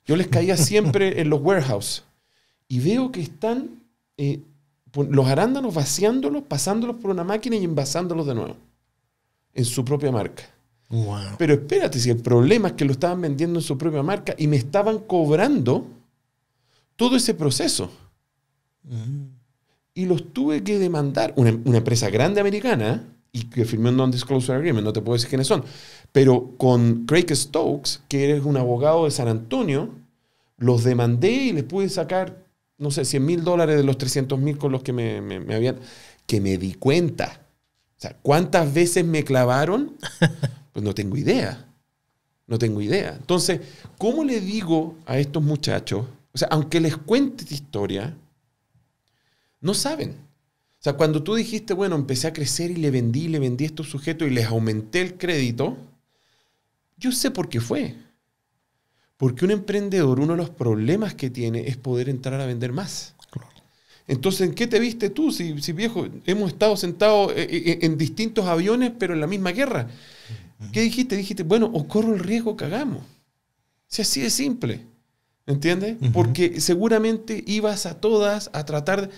Yo les caía siempre en los warehouses, y veo que están los arándanos vaciándolos, pasándolos por una máquina y envasándolos de nuevo en su propia marca. Pero espérate, si el problema es que lo estaban vendiendo en su propia marca y me estaban cobrando todo ese proceso. Mm. Y los tuve que demandar. Una, empresa grande americana y que firmó un non-disclosure agreement, no te puedo decir quiénes son, pero con Craig Stokes, que eres un abogado de San Antonio, los demandé y les pude sacar no sé, 100 mil dólares de los 300 mil con los que me, habían, que me di cuenta. O sea, ¿cuántas veces me clavaron? Pues no tengo idea. No tengo idea. Entonces, ¿cómo le digo a estos muchachos? O sea, aunque les cuente esta historia, no saben. O sea, cuando tú dijiste, bueno, empecé a crecer y le vendí, le vendí a estos sujetos y les aumenté el crédito, yo sé por qué fue. Porque un emprendedor, uno de los problemas que tiene es poder entrar a vender más. Entonces, ¿en qué te viste tú? Si, viejo, hemos estado sentados eh, eh, en, distintos aviones, pero en la misma guerra. ¿Qué dijiste? Dijiste, bueno, o corro el riesgo, que hagamos Si así de simple. ¿Entiendes? Porque seguramente ibas a todas a tratar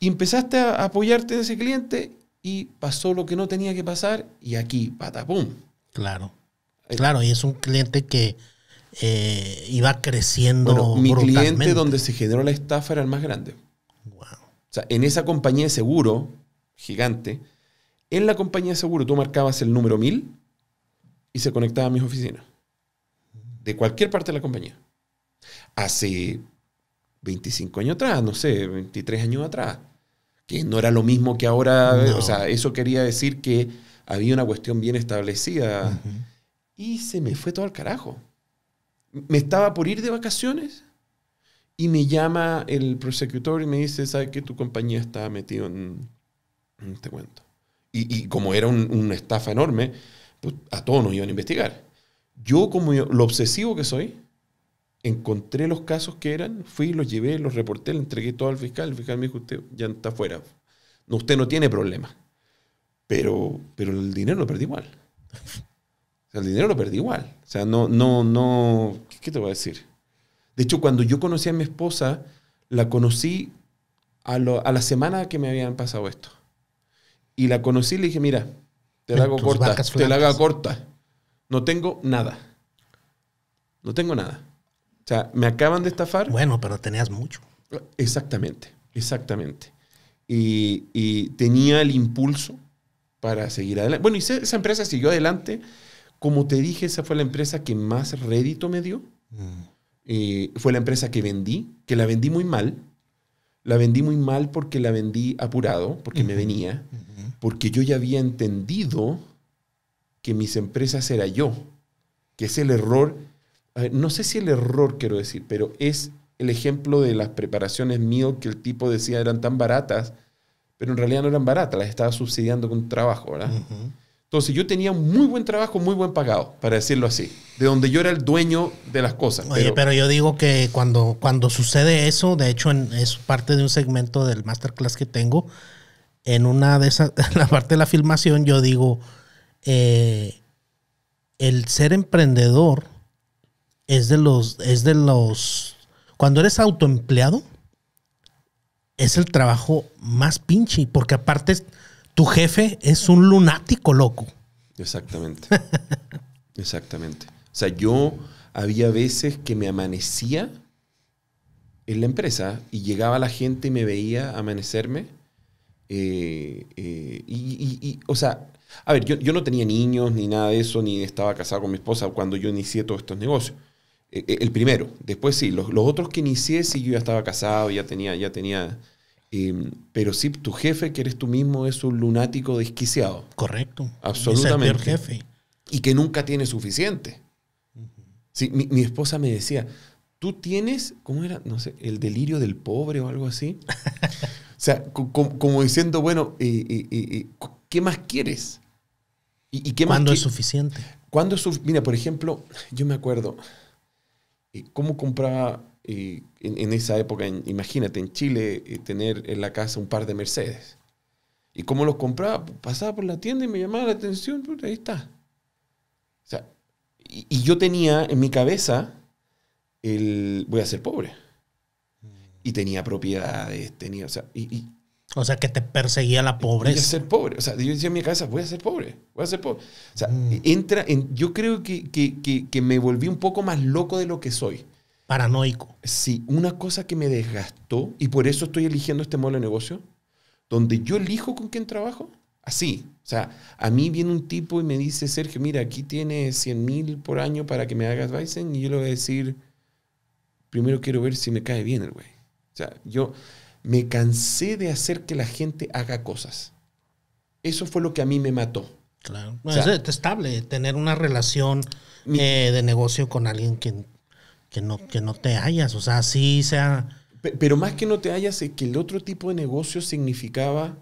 y empezaste a apoyarte en ese cliente y pasó lo que no tenía que pasar y aquí, patapum. Claro. Claro, y es un cliente que eh, iba creciendo. mi cliente donde se generó la estafa era el más grande. Wow. O sea, en esa compañía de seguro, gigante, en la compañía de seguro tú marcabas el número 1000 y se conectaba a mis oficinas. De cualquier parte de la compañía. Hace 25 años atrás, no sé, 23 años atrás. Que no era lo mismo que ahora. O sea, eso quería decir que había una cuestión bien establecida. Y se me fue todo al carajo me estaba por ir de vacaciones y me llama el prosecutor y me dice, ¿sabes que tu compañía está metido en, este cuento? Y, como era una estafa enorme, pues, a todos nos iban a investigar. Yo, como lo obsesivo que soy, encontré los casos que eran, fui, los llevé, los reporté, le entregué todo al fiscal. El fiscal me dijo, usted ya está fuera. usted no tiene problema. Pero, pero el dinero lo perdí igual el dinero lo perdí igual. O sea, no, no, no, ¿qué te voy a decir? De hecho, cuando yo conocí a mi esposa, la conocí a, la semana que me habían pasado esto. Y la conocí y le dije, mira, te la hago corta, te la hago corta. No tengo nada. No tengo nada. O sea, me acaban de estafar. Bueno, pero tenías mucho. Exactamente, exactamente. Y, y tenía el impulso para seguir adelante. Bueno, y esa empresa siguió adelante como te dije, esa fue la empresa que más rédito me dio. Mm. Eh, fue la empresa que vendí, que la vendí muy mal. La vendí muy mal porque la vendí apurado, porque me venía, porque yo ya había entendido que mis empresas era yo, que es el error, no sé si el error quiero decir, pero es el ejemplo de las preparaciones mío que el tipo decía eran tan baratas, pero en realidad no eran baratas, las estaba subsidiando con trabajo, ¿verdad? Entonces yo tenía muy buen trabajo, muy buen pagado, para decirlo así, de donde yo era el dueño de las cosas. Oye, pero, yo digo que cuando, cuando sucede eso, de hecho es parte de un segmento del masterclass que tengo, en una de esas, la parte de la filmación, yo digo, eh, el ser emprendedor es de los, es de los, cuando eres autoempleado, es el trabajo más pinche, porque aparte tu jefe es un lunático loco. Exactamente. Exactamente. O sea, yo había veces que me amanecía en la empresa y llegaba la gente y me veía amanecerme. Eh, eh, y, o sea, a ver, yo, yo, no tenía niños ni nada de eso, ni estaba casado con mi esposa cuando yo inicié todos estos negocios. Eh, el primero, después sí, los, los, otros que inicié sí yo ya estaba casado, ya tenía, ya tenía pero sí, tu jefe, que eres tú mismo, es un lunático desquiciado. Correcto. Absolutamente. jefe. Y que nunca tiene suficiente. sí, mi, esposa me decía, tú tienes, ¿cómo era? No sé, el delirio del pobre o algo así. o sea, como, diciendo, bueno, ¿qué más quieres? ¿Y, qué ¿Cuándo es suficiente? Mira, por ejemplo, yo me acuerdo, eh, ¿cómo compraba y en, esa época, imagínate, en Chile, eh, tener en la casa un par de Mercedes. ¿Y cómo los compraba? Pasaba por la tienda y me llamaba la atención, ahí está. O sea, y, yo tenía en mi cabeza el voy a ser pobre. Y tenía propiedades, tenía, o sea, y, o sea, que te perseguía la pobreza. Voy a ser pobre. O sea, yo decía en mi casa, voy a ser pobre, voy a ser mm. entra en, yo creo que, que, que, me volví un poco más loco de lo que soy. Paranoico. Sí, una cosa que me desgastó, y por eso estoy eligiendo este modelo de negocio, donde yo elijo con quién trabajo, así. O sea, a mí viene un tipo y me dice, Sergio, mira, aquí tienes 100 mil por año para que me hagas Bison, y yo le voy a decir, primero quiero ver si me cae bien el güey. O sea, yo me cansé de hacer que la gente haga cosas. Eso fue lo que a mí me mató. Claro. es estable tener una relación eh, de negocio con alguien que que no, que no te hallas, o sea, sí sea... Pero más que no te hallas es que el otro tipo de negocio significaba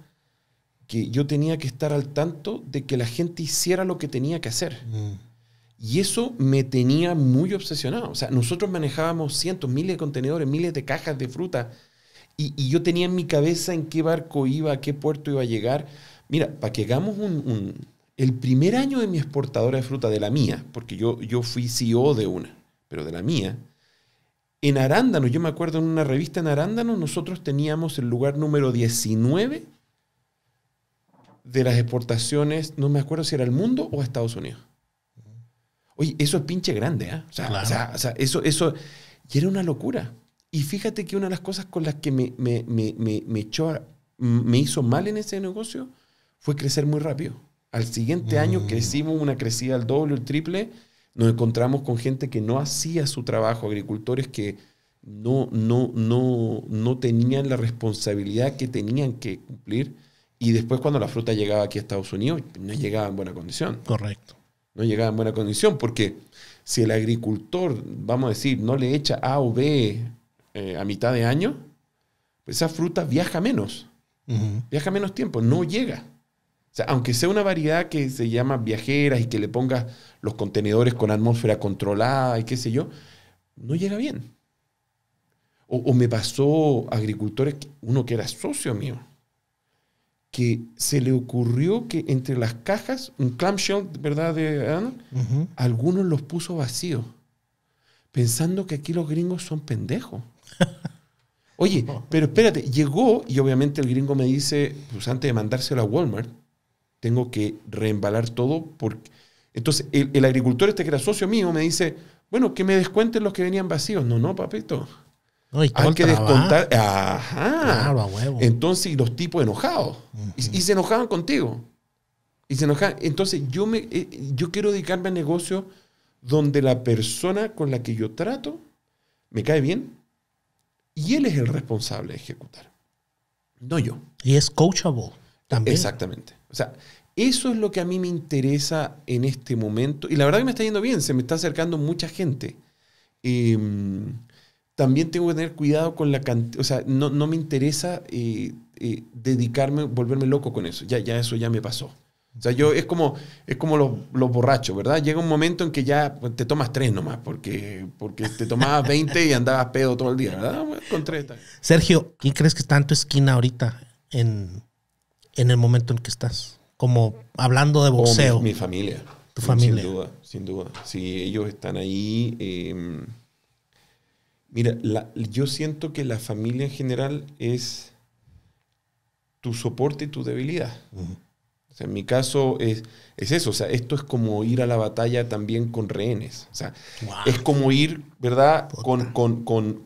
que yo tenía que estar al tanto de que la gente hiciera lo que tenía que hacer. Mm. Y eso me tenía muy obsesionado. O sea, nosotros manejábamos cientos, miles de contenedores, miles de cajas de fruta. Y, yo tenía en mi cabeza en qué barco iba, a qué puerto iba a llegar. Mira, para que hagamos un, un, El primer año de mi exportadora de fruta, de la mía, porque yo, yo fui CEO de una pero de la mía, en Arándano, yo me acuerdo en una revista en Arándano, nosotros teníamos el lugar número 19 de las exportaciones, no me acuerdo si era el mundo o a Estados Unidos. Oye, eso es pinche grande, ¿eh? o, sea, eso, eso, y era una locura. Y fíjate que una de las cosas con las que me, echó, me hizo mal en ese negocio fue crecer muy rápido. Al siguiente año mm. crecimos una crecida al doble, al triple, nos encontramos con gente que no hacía su trabajo, agricultores que no, no, no, no tenían la responsabilidad que tenían que cumplir. Y después cuando la fruta llegaba aquí a Estados Unidos, no llegaba en buena condición. Correcto. No llegaba en buena condición porque si el agricultor, vamos a decir, no le echa A o B eh, a mitad de año, pues esa fruta viaja menos. Viaja menos tiempo, no llega. O sea, aunque sea una variedad que se llama viajera y que le pongas los contenedores con atmósfera controlada y qué sé yo, no llega bien. O, me pasó agricultores, uno que era socio mío, que se le ocurrió que entre las cajas, un clamshell, ¿verdad? De, ¿eh? Algunos los puso vacíos, pensando que aquí los gringos son pendejos. Oye, pero espérate, llegó y obviamente el gringo me dice, pues antes de mandárselo a Walmart, tengo que reembalar todo. Porque... Entonces, el, agricultor este que era socio mío me dice, bueno, que me descuenten los que venían vacíos. No, no, papito. No, Hay que descontar. Ajá. Entonces, los tipos enojados. y, se enojaban contigo. Y se enojaban. Entonces, yo, me, eh, yo quiero dedicarme a negocio donde la persona con la que yo trato me cae bien y él es el responsable de ejecutar, no yo. Y es coachable también. Exactamente. O sea, eso es lo que a mí me interesa en este momento. Y la verdad que me está yendo bien, se me está acercando mucha gente. Em, también tengo que tener cuidado con la cantidad, o sea, no, me interesa eh, eh, dedicarme, volverme loco con eso. Ya, ya eso ya me pasó. O sea, yo es como, es como los, los, borrachos, ¿verdad? Llega un momento en que ya pues, te tomas tres nomás, porque, porque te tomabas 20 y andabas pedo todo el día, ¿verdad? con tres. Sergio, ¿quién crees que está en tu esquina ahorita en, en el momento en que estás? Como hablando de oh, boxeo. Mi, familia. Tu familia. Sin duda, sin duda. Si ellos están ahí. Em, mira, yo siento que la familia en general es tu soporte y tu debilidad. o sea, en mi caso es, es, eso, o sea, esto es como ir a la batalla también con rehenes. O sea, es como ir, ¿verdad? Con, con, con,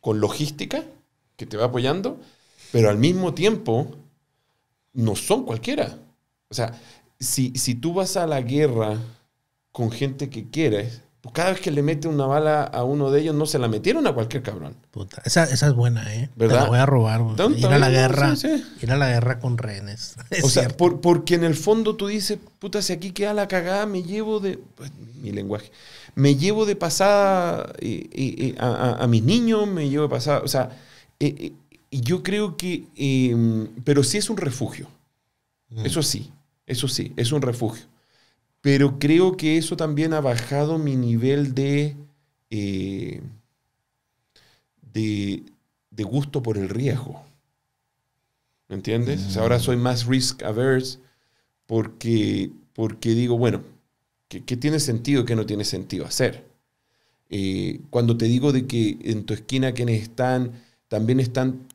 con, logística que te va apoyando, pero al mismo tiempo no son cualquiera. O sea, si, si tú vas a la guerra con gente que quieres, pues cada vez que le mete una bala a uno de ellos, no se la metieron a cualquier cabrón. Puta, esa, esa es buena, ¿eh? ¿Verdad? Te la voy a robar. Ir a la guerra. a la guerra con rehenes. o sea, porque en el fondo tú dices, puta, si aquí queda la cagada, me llevo de. Pues, mi lenguaje. Me llevo de pasada eh, eh, eh, a, a, mis niños, me llevo de pasada. O sea, y yo creo que, em, pero sí es un refugio. Mm. Eso sí, eso sí, es un refugio. Pero creo que eso también ha bajado mi nivel de, eh, de, de, gusto por el riesgo. ¿Me entiendes? Mm. ahora soy más risk averse porque, porque digo, bueno, ¿qué, tiene sentido, qué no tiene sentido hacer? Eh, cuando te digo de que en tu esquina quienes están, también están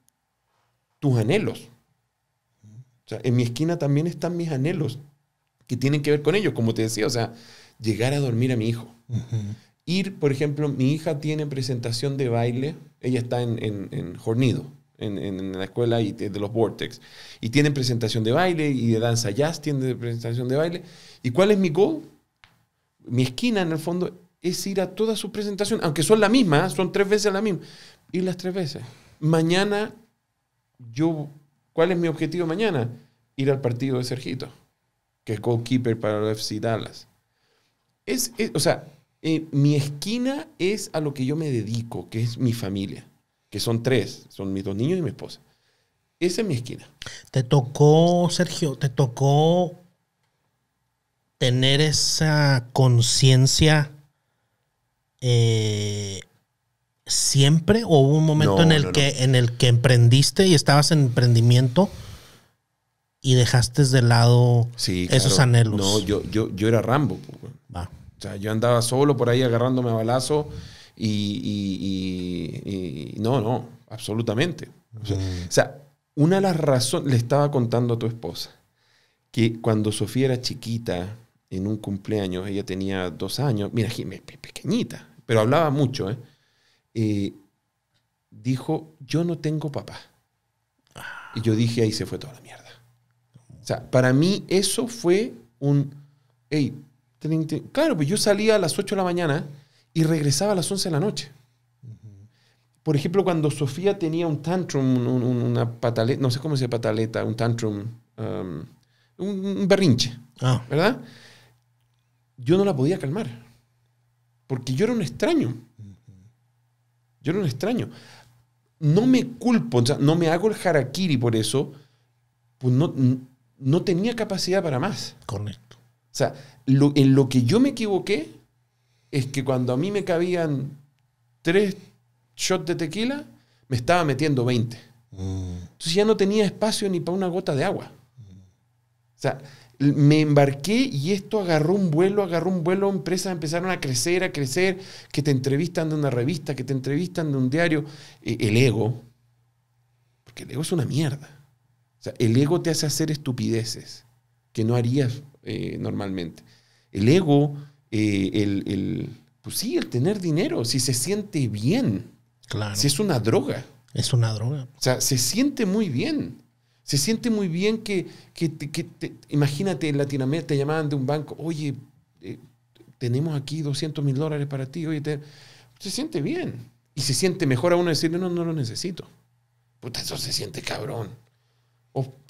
tus anhelos. O sea, en mi esquina también están mis anhelos que tienen que ver con ellos, como te decía, o sea, llegar a dormir a mi hijo. Ir, por ejemplo, mi hija tiene presentación de baile, ella está en, en, en Jornido, en, la escuela y de los Vortex, y tienen presentación de baile y de danza jazz, tiene presentación de baile. ¿Y cuál es mi goal? Mi esquina, en el fondo, es ir a toda su presentación. aunque son la misma, ¿eh? son tres veces la misma, ir las tres veces. Mañana yo, ¿cuál es mi objetivo mañana? Ir al partido de Sergito, que es goalkeeper para el FC Dallas. Es, o sea, eh, mi esquina es a lo que yo me dedico, que es mi familia, que son tres, son mis dos niños y mi esposa. Esa es mi esquina. Te tocó, Sergio, te tocó tener esa conciencia eh, siempre hubo un momento en, el que, en el que emprendiste y estabas en emprendimiento y dejaste de lado sí, esos anhelos? No, yo, yo, yo era Rambo. O sea, yo andaba solo por ahí agarrándome a balazo y, no, no, absolutamente. O, sea, mm. una de las razones, le estaba contando a tu esposa, que cuando Sofía era chiquita, en un cumpleaños, ella tenía dos años, mira, pequeñita, pero hablaba mucho, ¿eh? Eh, dijo, yo no tengo papá. Y yo dije, ahí se fue toda la mierda. O sea, para mí eso fue un, claro, pues yo salía a las 8 de la mañana y regresaba a las 11 de la noche. Por ejemplo, cuando Sofía tenía un tantrum, una pataleta, no sé cómo se llama, pataleta, un tantrum, um, un, berrinche, ah. ¿verdad? Yo no la podía calmar, porque yo era un extraño. Yo no lo extraño. No me culpo, no me hago el harakiri por eso, pues no, no tenía capacidad para más. Correcto. O sea, lo, en lo que yo me equivoqué es que cuando a mí me cabían tres shots de tequila, me estaba metiendo 20. Mm. Entonces ya no tenía espacio ni para una gota de agua. Mm. O sea, me embarqué y esto agarró un vuelo, agarró un vuelo, empresas empezaron a crecer, a crecer, que te entrevistan de una revista, que te entrevistan de un diario. Eh, el ego, porque el ego es una mierda. O sea, el ego te hace hacer estupideces que no harías eh, normalmente. El ego, eh, el, el, pues sí, el tener dinero, si se siente bien, claro. si es una droga. Es una droga. O sea, se siente muy bien. Se siente muy bien que, imagínate en Latinoamérica te llamaban de un banco, oye, eh, tenemos aquí 200 mil dólares para ti, oye, te, se siente bien. Y se siente mejor a uno decirle, no, no lo necesito. Puta, eso se siente cabrón.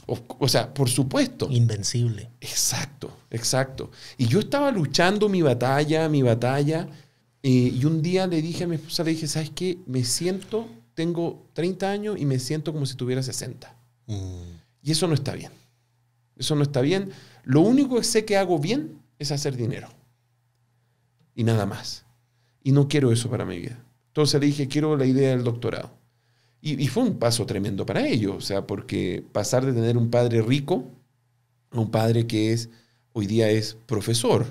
O, sea, por supuesto. Invencible. Exacto, exacto. Y yo estaba luchando mi batalla, mi batalla. y un día le dije a mi esposa, le dije, ¿sabes qué? Me siento, tengo 30 años y me siento como si tuviera 60. Y eso no está bien. Eso no está bien. Lo único que sé que hago bien es hacer dinero. Y nada más. Y no quiero eso para mi vida. Entonces le dije, quiero la idea del doctorado. Y, fue un paso tremendo para ello, o sea, porque pasar de tener un padre rico a un padre que es, hoy día es profesor.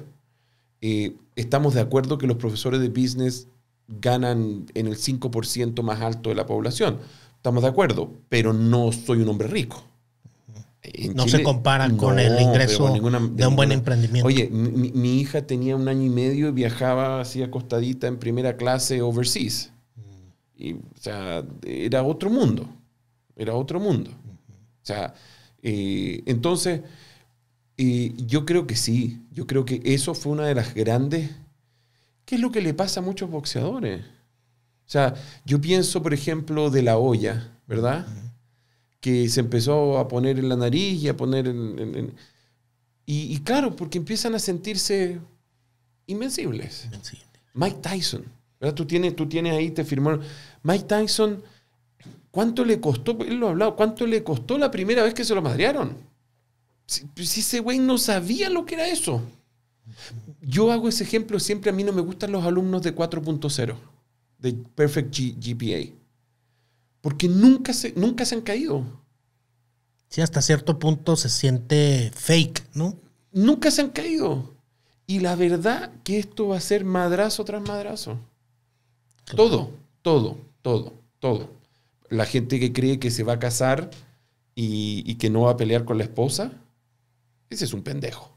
Eh, estamos de acuerdo que los profesores de business ganan en el 5% más alto de la población. Estamos de acuerdo, pero no soy un hombre rico. no se compara con el ingreso de, un buen emprendimiento. Oye, mi, hija tenía un año y medio y viajaba así acostadita en primera clase overseas. Y, o sea, era otro mundo. Era otro mundo. O sea, eh, entonces, eh, yo creo que sí. Yo creo que eso fue una de las grandes. ¿Qué es lo que le pasa a muchos boxeadores? O sea, yo pienso, por ejemplo, de la olla, ¿verdad? Que se empezó a poner en la nariz y a poner en... Y, claro, porque empiezan a sentirse invencibles. Mike Tyson, ¿verdad? Tú tienes, tú tienes ahí, te firmaron. Mike Tyson, ¿cuánto le costó? Él lo ha hablado, ¿cuánto le costó la primera vez que se lo madrearon? Si, pues, si ese güey no sabía lo que era eso. Yo hago ese ejemplo siempre, a mí no me gustan los alumnos de 4.0 de Perfect GPA. Porque nunca se, nunca se han caído. Sí, hasta cierto punto se siente fake, ¿no? Nunca se han caído. Y la verdad que esto va a ser madrazo tras madrazo. Todo, todo, todo, todo. La gente que cree que se va a casar y, y que no va a pelear con la esposa, ese es un pendejo.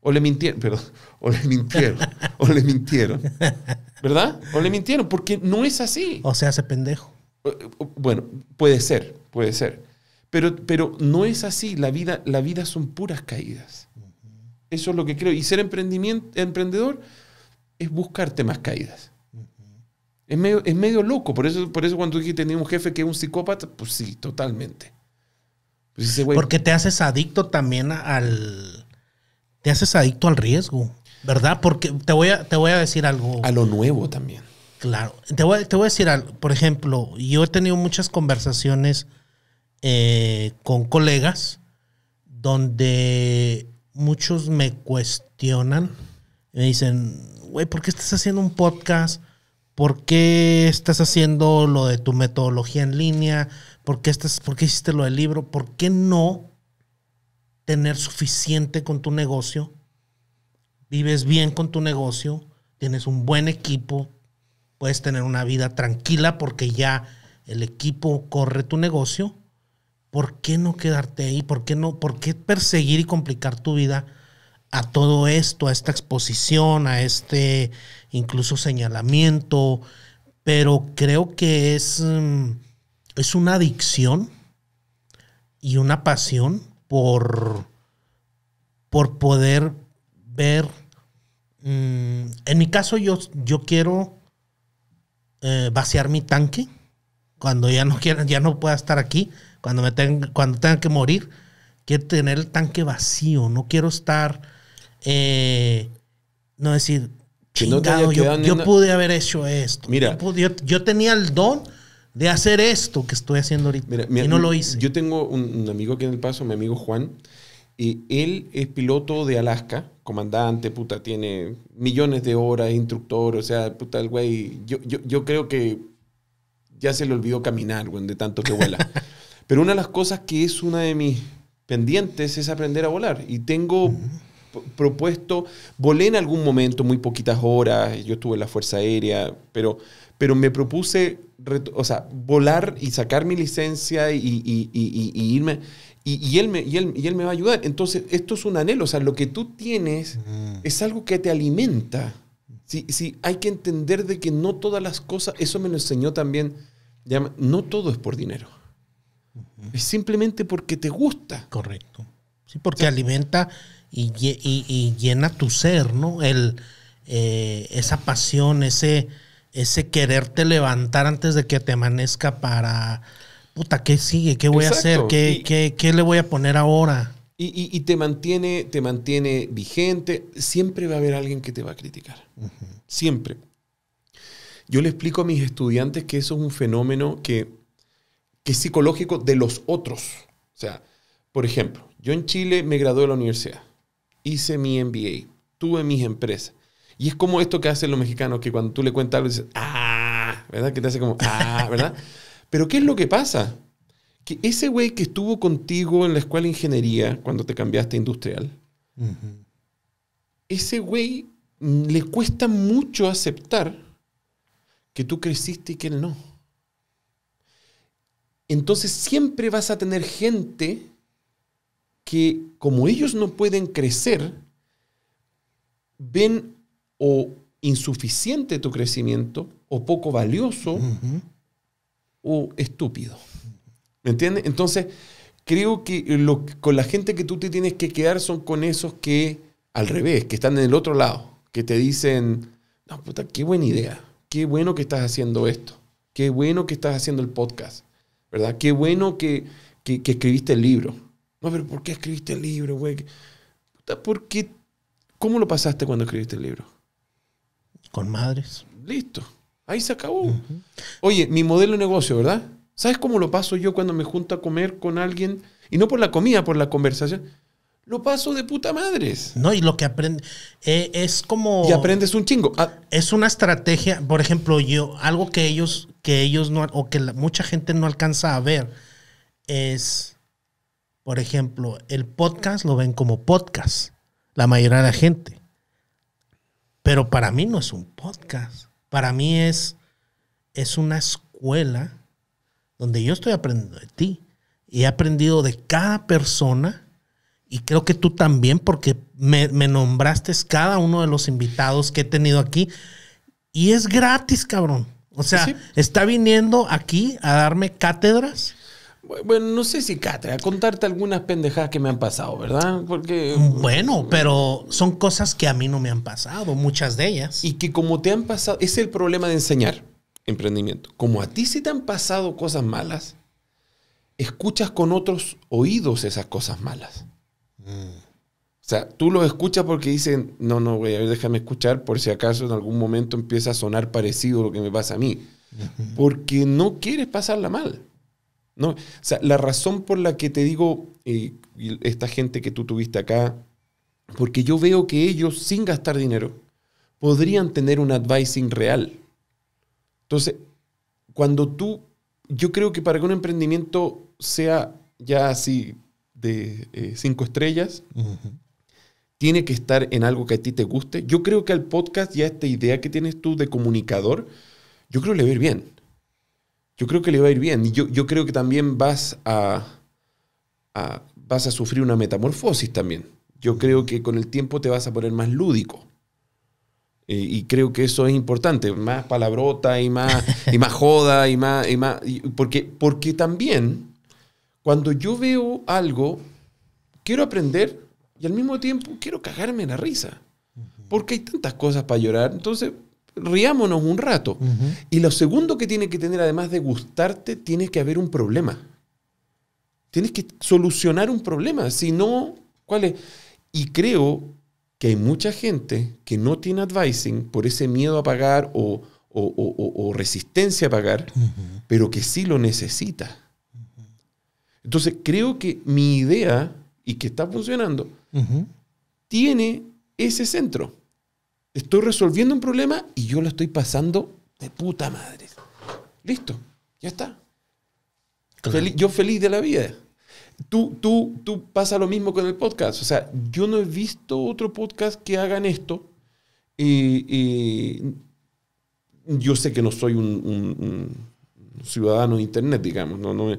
O le mintieron, perdón, o le mintieron, o le mintieron, ¿verdad? O le mintieron, porque no es así. O se hace pendejo. Bueno, puede ser, puede ser. Pero, pero no es así, la vida, la vida son puras caídas. Eso es lo que creo. Y ser emprendimiento, emprendedor es buscarte más caídas. Es medio, loco. Por eso, por eso cuando dije tenía un jefe que es un psicópata, pues sí, totalmente. Pues porque te haces adicto también al, te haces adicto al riesgo, ¿verdad? Porque te voy a, te voy a decir algo. A lo nuevo también. Claro, te voy, a decir algo. Por ejemplo, yo he tenido muchas conversaciones eh, con colegas donde muchos me cuestionan, me dicen, güey, ¿por qué estás haciendo un podcast? ¿Por qué estás haciendo lo de tu metodología en línea? ¿Por qué, estás, ¿Por qué hiciste lo del libro? ¿Por qué no tener suficiente con tu negocio, vives bien con tu negocio, tienes un buen equipo, puedes tener una vida tranquila porque ya el equipo corre tu negocio, ¿por qué no quedarte ahí? ¿Por qué no? ¿Por qué perseguir y complicar tu vida a todo esto, a esta exposición, a este incluso señalamiento? Pero creo que es, mm, es una adicción y una pasión por, por poder ver. Mm, en mi caso, yo, yo quiero eh, vaciar mi tanque cuando ya no ya no pueda estar aquí, cuando me tenga, cuando tenga que morir. Quiero tener el tanque vacío, no quiero estar, eh, no decir, yo, pude haber hecho esto. yo tenía el don de hacer esto que estoy haciendo ahorita. y no lo hice. Yo tengo un, amigo aquí en El Paso, mi amigo Juan. Y él es piloto de Alaska, comandante, puta, tiene millones de horas, instructor, o sea, puta, el güey. Yo, yo, creo que ya se le olvidó caminar, güey, de tanto que vuela. Pero una de las cosas que es una de mis pendientes es aprender a volar. Y tengo propuesto, volé en algún momento, muy poquitas horas, yo estuve en la Fuerza Aérea, pero, pero me propuse, o sea, volar y sacar mi licencia y, irme. Y él, me, y, él, me va a ayudar. Entonces, esto es un anhelo, o sea, lo que tú tienes mm. es algo que te alimenta. Sí, hay que entender de que no todas las cosas, eso me lo enseñó también, ya, no todo es por dinero. Es simplemente porque te gusta. Correcto. Sí, porque alimenta y, llena tu ser, ¿no? El, eh, esa pasión, ese, ese quererte levantar antes de que te amanezca para, puta, ¿qué sigue? ¿Qué voy a hacer? ¿Qué, le voy a poner ahora? Y, te, mantiene, te mantiene vigente. Siempre va a haber alguien que te va a criticar. Siempre. Yo le explico a mis estudiantes que eso es un fenómeno que, que, es psicológico de los otros. O sea, por ejemplo, yo en Chile me gradué de la universidad hice mi MBA, tuve mis empresas. Y es como esto que hacen los mexicanos, que cuando tú le cuentas algo dices, ah, ¿verdad? Que te hace como, ah, ¿verdad? Pero ¿qué es lo que pasa? Que ese güey que estuvo contigo en la escuela de ingeniería cuando te cambiaste a industrial, ese güey le cuesta mucho aceptar que tú creciste y que él no. Entonces siempre vas a tener gente que como ellos no pueden crecer, ven o insuficiente tu crecimiento, o poco valioso, o estúpido. ¿Me entiendes? Entonces, creo que con la gente que tú te tienes que quedar son con esos que, al revés, que están en el otro lado, que te dicen, no, puta, qué buena idea, qué bueno que estás haciendo esto, qué bueno que estás haciendo el podcast, ¿verdad? Qué bueno que, que escribiste el libro, no, pero ¿por qué escribiste el libro, güey? ¿Por qué? ¿Cómo lo pasaste cuando escribiste el libro? Con madres. Listo. Ahí se acabó. Oye, mi modelo de negocio, ¿verdad? ¿Sabes cómo lo paso yo cuando me junto a comer con alguien? Y no por la comida, por la conversación. Lo paso de puta madres. No, y lo que aprende eh, es como. Y aprendes un chingo. Ah. Es una estrategia, por ejemplo, yo, algo que ellos, que ellos no, o que mucha gente no alcanza a ver, es por ejemplo, el podcast lo ven como podcast, la mayoría de la gente. Pero para mí no es un podcast. Para mí es, es una escuela donde yo estoy aprendiendo de ti. Y he aprendido de cada persona. Y creo que tú también, porque me, nombraste cada uno de los invitados que he tenido aquí. Y es gratis, cabrón. O sea, está viniendo aquí a darme cátedras bueno, no sé si catra, contarte algunas pendejadas que me han pasado, ¿verdad? Porque. Bueno, pero son cosas que a mí no me han pasado, muchas de ellas. Y que como te han pasado, es el problema de enseñar emprendimiento. Como a ti sí te han pasado cosas malas, escuchas con otros oídos esas cosas malas. Mm. O sea, tú lo escuchas porque dicen, no, no, güey, a déjame escuchar por si acaso en algún momento empieza a sonar parecido lo que me pasa a mí. Porque no quieres pasarla mal. No, sea, la razón por la que te digo, eh, esta gente que tú tuviste acá, porque yo veo que ellos, sin gastar dinero, podrían tener un advising real. Entonces, cuando tú, yo creo que para que un emprendimiento sea ya así de eh, cinco estrellas, tiene que estar en algo que a ti te guste. Yo creo que al podcast, y a esta idea que tienes tú de comunicador, yo creo le va a ir bien yo creo que le va a ir bien. Y yo, yo creo que también vas a, vas a sufrir una metamorfosis también. Yo creo que con el tiempo te vas a poner más lúdico. y creo que eso es importante. Más palabrota y más, y más joda y más... Y más porque, porque también cuando yo veo algo, quiero aprender y al mismo tiempo quiero cagarme en la risa. Porque hay tantas cosas para llorar. Entonces, riámonos un rato. Y lo segundo que tiene que tener, además de gustarte, tiene que haber un problema. Tienes que solucionar un problema. Si no, ¿cuál Y creo que hay mucha gente que no tiene advising por ese miedo a pagar o, resistencia a pagar, pero que sí lo necesita. Entonces, creo que mi idea, y que está funcionando, tiene ese centro. Estoy resolviendo un problema y yo lo estoy pasando de puta madre. Listo, ya está. yo feliz de la vida. Tú, tú, tú pasa lo mismo con el podcast. O sea, yo no he visto otro podcast que hagan esto. Y, yo sé que no soy un, ciudadano de Internet, digamos. No, no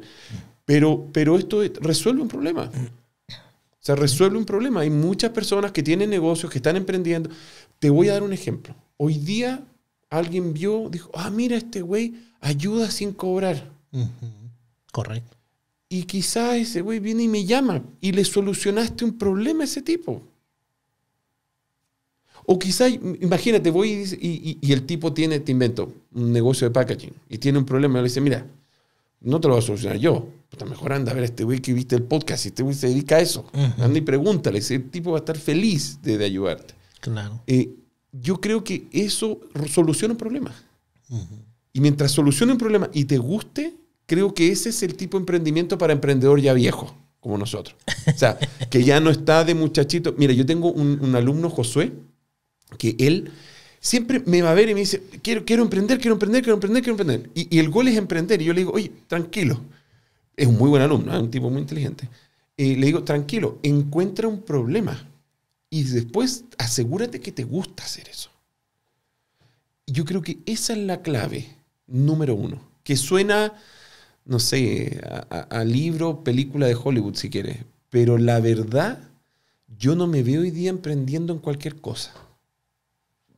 pero, pero esto resuelve un problema. O sea, resuelve un problema. Hay muchas personas que tienen negocios, que están emprendiendo, te voy a mm. dar un ejemplo. Hoy día alguien vio, dijo, ah, mira, este güey ayuda sin cobrar. Correcto. Y quizás ese güey viene y me llama y le solucionaste un problema a ese tipo. O quizás, imagínate, voy y, y, el tipo tiene, te invento, un negocio de packaging y tiene un problema. Y le dice, mira, no te lo voy a solucionar yo. Pero mejor anda a ver a este güey que viste el podcast y este güey se dedica a eso. Anda y pregúntale. Ese tipo va a estar feliz de ayudarte. Eh, yo creo que eso soluciona un problema. Y mientras solucione un problema y te guste, creo que ese es el tipo de emprendimiento para emprendedor ya viejo, como nosotros. O sea, que ya no está de muchachito. Mira, yo tengo un, alumno, Josué, que él siempre me va a ver y me dice, quiero, quiero emprender, quiero emprender, quiero emprender, quiero emprender. Y, el gol es emprender. Y yo le digo, oye, tranquilo. Es un muy buen alumno, es ¿eh? un tipo muy inteligente. y le digo, tranquilo, encuentra un problema. Y después asegúrate que te gusta hacer eso. Yo creo que esa es la clave número uno, que suena, no sé, a, libro, película de Hollywood si quieres, pero la verdad, yo no me veo hoy día emprendiendo en cualquier cosa.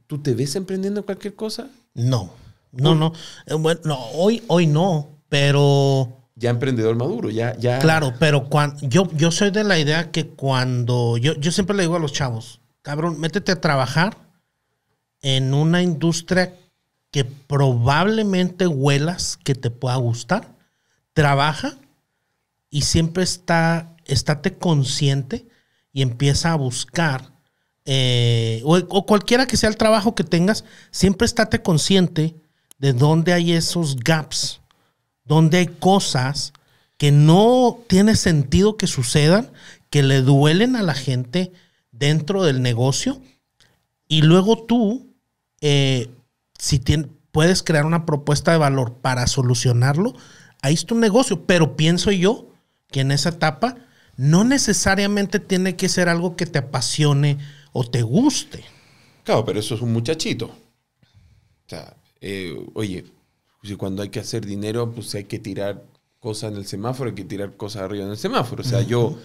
¿Tú te ves emprendiendo en cualquier cosa? No, no, no. Eh, bueno, no, hoy, hoy no, pero ya emprendedor maduro, ya... ya... Claro, pero yo, yo soy de la idea que cuando... Yo, yo siempre le digo a los chavos, cabrón, métete a trabajar en una industria que probablemente huelas que te pueda gustar. Trabaja y siempre está, estate consciente y empieza a buscar, eh, o, o, cualquiera que sea el trabajo que tengas, siempre estate consciente de dónde hay esos gaps donde hay cosas que no tiene sentido que sucedan, que le duelen a la gente dentro del negocio. Y luego tú, eh, si puedes crear una propuesta de valor para solucionarlo, ahí es tu negocio. Pero pienso yo que en esa etapa no necesariamente tiene que ser algo que te apasione o te guste. Claro, pero eso es un muchachito. O sea, eh, oye, pues, cuando hay que hacer dinero, pues hay que tirar cosas en el semáforo, hay que tirar cosas arriba en el semáforo. O sea, yo,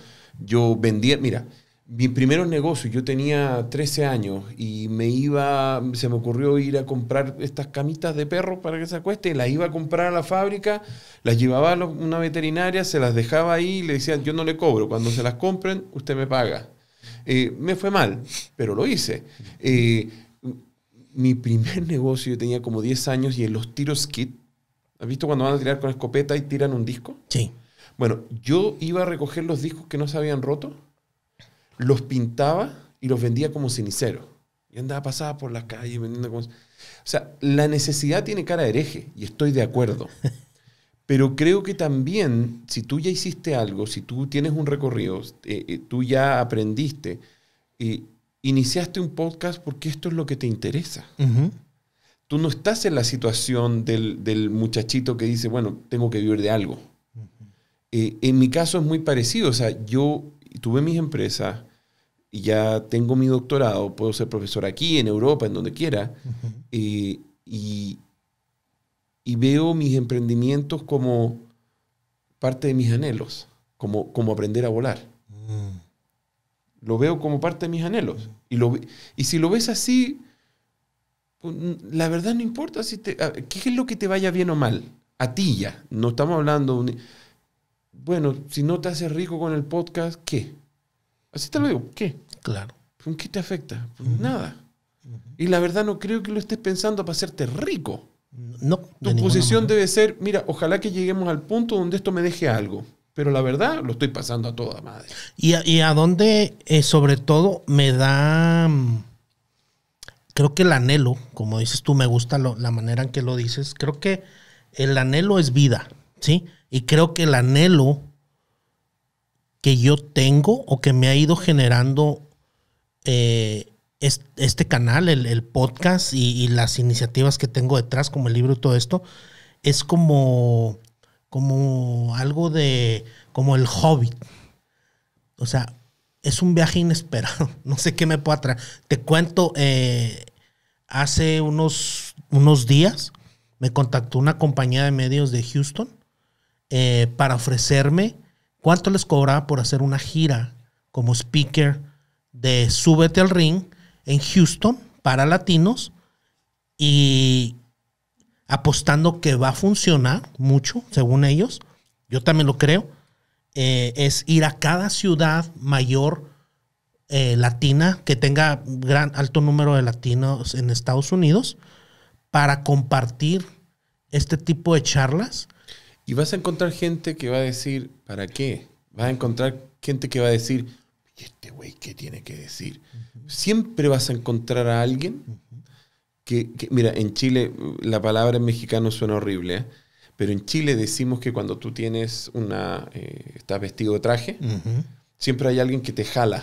yo vendía, mira, mi primer negocio, yo tenía 13 años y me iba, se me ocurrió ir a comprar estas camitas de perro para que se acueste, las iba a comprar a la fábrica, las llevaba a una veterinaria, se las dejaba ahí y le decían, yo no le cobro, cuando se las compren, usted me paga. Eh, me fue mal, pero lo hice. Eh, mi primer negocio, yo tenía como 10 años y en los tiros kit, ¿has visto cuando van a tirar con escopeta y tiran un disco? Sí. Bueno, yo iba a recoger los discos que no se habían roto, los pintaba y los vendía como cenicero. Y andaba pasada por la calle vendiendo como... O sea, la necesidad tiene cara de hereje y estoy de acuerdo. Pero creo que también, si tú ya hiciste algo, si tú tienes un recorrido, eh, eh, tú ya aprendiste, y iniciaste un podcast porque esto es lo que te interesa. Tú no estás en la situación del, muchachito que dice, bueno, tengo que vivir de algo. Eh, en mi caso es muy parecido. O sea, yo tuve mis empresas, y ya tengo mi doctorado, puedo ser profesor aquí, en Europa, en donde quiera, eh, y, y, veo mis emprendimientos como parte de mis anhelos, como, como aprender a volar. Lo veo como parte de mis anhelos. Y, lo, y si lo ves así, pues, la verdad no importa si te, qué es lo que te vaya bien o mal. A ti ya. No estamos hablando. bueno, si no te haces rico con el podcast, ¿qué? Así te lo digo, ¿qué? Claro. ¿Con qué te afecta? Pues nada. Y la verdad no creo que lo estés pensando para hacerte rico. No. Tu posición debe ser, mira, ojalá que lleguemos al punto donde esto me deje algo. Pero la verdad, lo estoy pasando a toda madre. Y a, y a dónde, eh, sobre todo, me da. Mm, creo que el anhelo, como dices tú, me gusta la manera en que lo dices. Creo que el anhelo es vida, ¿sí? Y creo que el anhelo que yo tengo o que me ha ido generando eh, este canal, el, podcast y, y, las iniciativas que tengo detrás, como el libro y todo esto, es como como algo de, como el hobbit. O sea, es un viaje inesperado. No sé qué me pueda traer. Te cuento, eh, hace unos, unos días me contactó una compañía de medios de Houston eh, para ofrecerme cuánto les cobraba por hacer una gira como speaker de Súbete al Ring en Houston para latinos y apostando que va a funcionar mucho, según ellos, yo también lo creo, eh, es ir a cada ciudad mayor eh, latina que tenga gran alto número de latinos en Estados Unidos para compartir este tipo de charlas. Y vas a encontrar gente que va a decir, ¿para qué? Vas a encontrar gente que va a decir, ¿y este güey qué tiene que decir? Siempre vas a encontrar a alguien mira, en Chile mm, la palabra en mexicano suena horrible, ¿eh? pero en Chile decimos que cuando tú tienes una, eh, estás vestido de traje, siempre hay alguien que te jala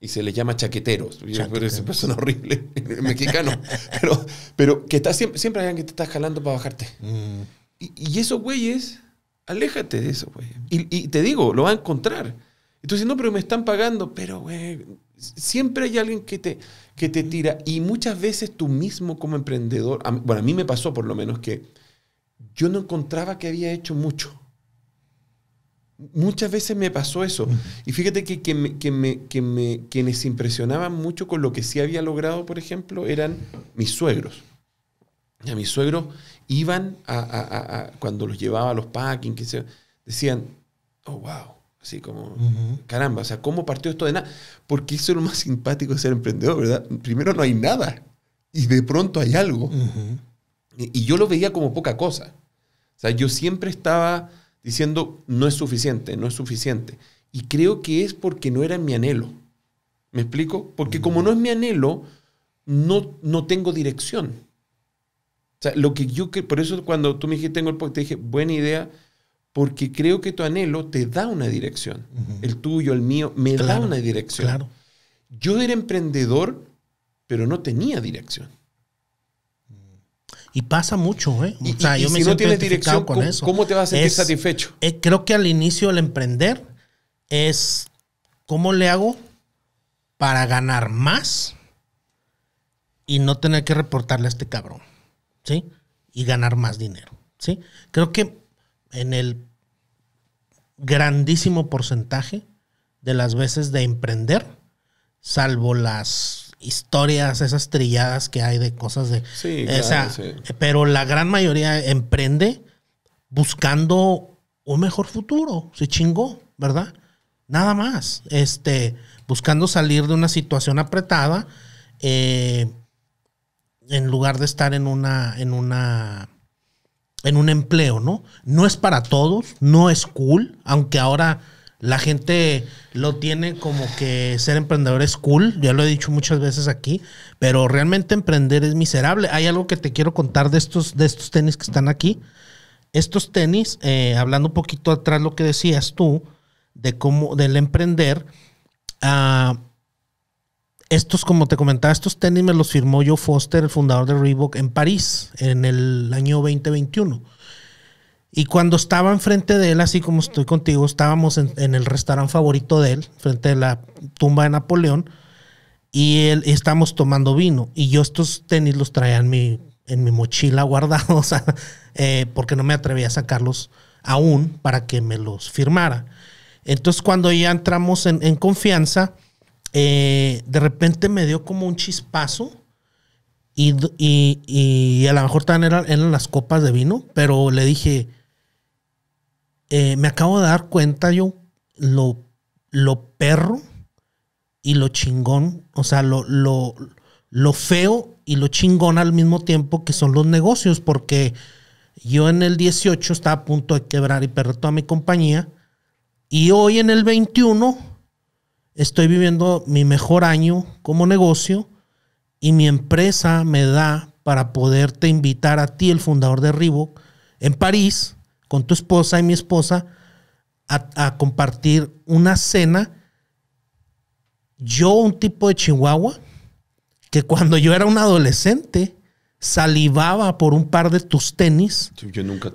y se le llama chaqueteros. Pero eso suena horrible, mexicano. pero, que siempre, hay alguien que te está jalando para bajarte. Mm. Y, esos güeyes, aléjate de eso, güey. Y, te digo, lo va a encontrar. Entonces, no, pero me están pagando. Pero, güey, siempre hay alguien que te que te tira. Y muchas veces tú mismo como emprendedor, bueno, a mí me pasó por lo menos que yo no encontraba que había hecho mucho. Muchas veces me pasó eso. Y fíjate que, que, que, me, quienes impresionaban mucho con lo que sí había logrado, por ejemplo, eran mis suegros. ya a mis suegros iban a, cuando los llevaba a los packing, decían, oh, wow, Así como, caramba, o sea, ¿cómo partió esto de nada? Porque eso es lo más simpático de ser emprendedor, ¿verdad? Primero no hay nada y de pronto hay algo. y, yo lo veía como poca cosa. O sea, yo siempre estaba diciendo, no es suficiente, no es suficiente. Y creo que es porque no era mi anhelo. ¿Me explico? Porque como no es mi anhelo, no, no tengo dirección. O sea, lo que yo, por eso cuando tú me dijiste, tengo el podcast, te dije, buena idea, porque creo que tu anhelo te da una dirección. El tuyo, el mío, me da una dirección. Claro. Yo era emprendedor, pero no tenía dirección. Y pasa mucho, ¿eh? sea, si no tienes dirección, ¿cómo, te vas a sentir satisfecho? Eh, creo que al inicio el emprender es cómo le hago para ganar más y no tener que reportarle a este cabrón, ¿sí? Y ganar más dinero, ¿sí? Creo que en el grandísimo porcentaje de las veces de emprender, salvo las historias, esas trilladas que hay de cosas de... Sí, Pero la gran mayoría emprende buscando un mejor futuro, se chingó, ¿verdad? Nada más, este, buscando salir de una situación apretada, eh, en lugar de estar en una, en una en un empleo, ¿no? No es para todos, no es cool, aunque ahora la gente lo tiene como que ser emprendedor es cool, ya lo he dicho muchas veces aquí, pero realmente emprender es miserable. Hay algo que te quiero contar de estos, de estos tenis que están aquí. Estos tenis, eh, hablando un poquito atrás lo que decías tú, de cómo, del emprender, a ah, estos, como te comentaba, estos tenis me los firmó Joe Foster, el fundador de Reebok, en París, en el año 2021. Y cuando estaba enfrente de él, así como estoy contigo, estábamos en, el restaurante favorito de él, frente a la tumba de Napoleón, y él estábamos tomando vino. Y yo estos tenis los traía en mi, en mi mochila guardados, eh, porque no me atrevía a sacarlos aún para que me los firmara. Entonces, cuando ya entramos en confianza, eh, de repente me dio como un chispazo. Y, y, y a lo mejor también eran, las copas de vino, pero le dije, eh, me acabo de dar cuenta yo lo, lo perro y lo chingón, o sea, lo, lo, lo feo y lo chingón al mismo tiempo que son los negocios, porque yo en el 18 estaba a punto de quebrar y perder toda mi compañía, y hoy en el 21 estoy viviendo mi mejor año como negocio y mi empresa me da para poderte invitar a ti, el fundador de Reebok, en París, con tu esposa y mi esposa, a, compartir una cena. Yo, un tipo de Chihuahua, que cuando yo era un adolescente, salivaba por un par de tus tenis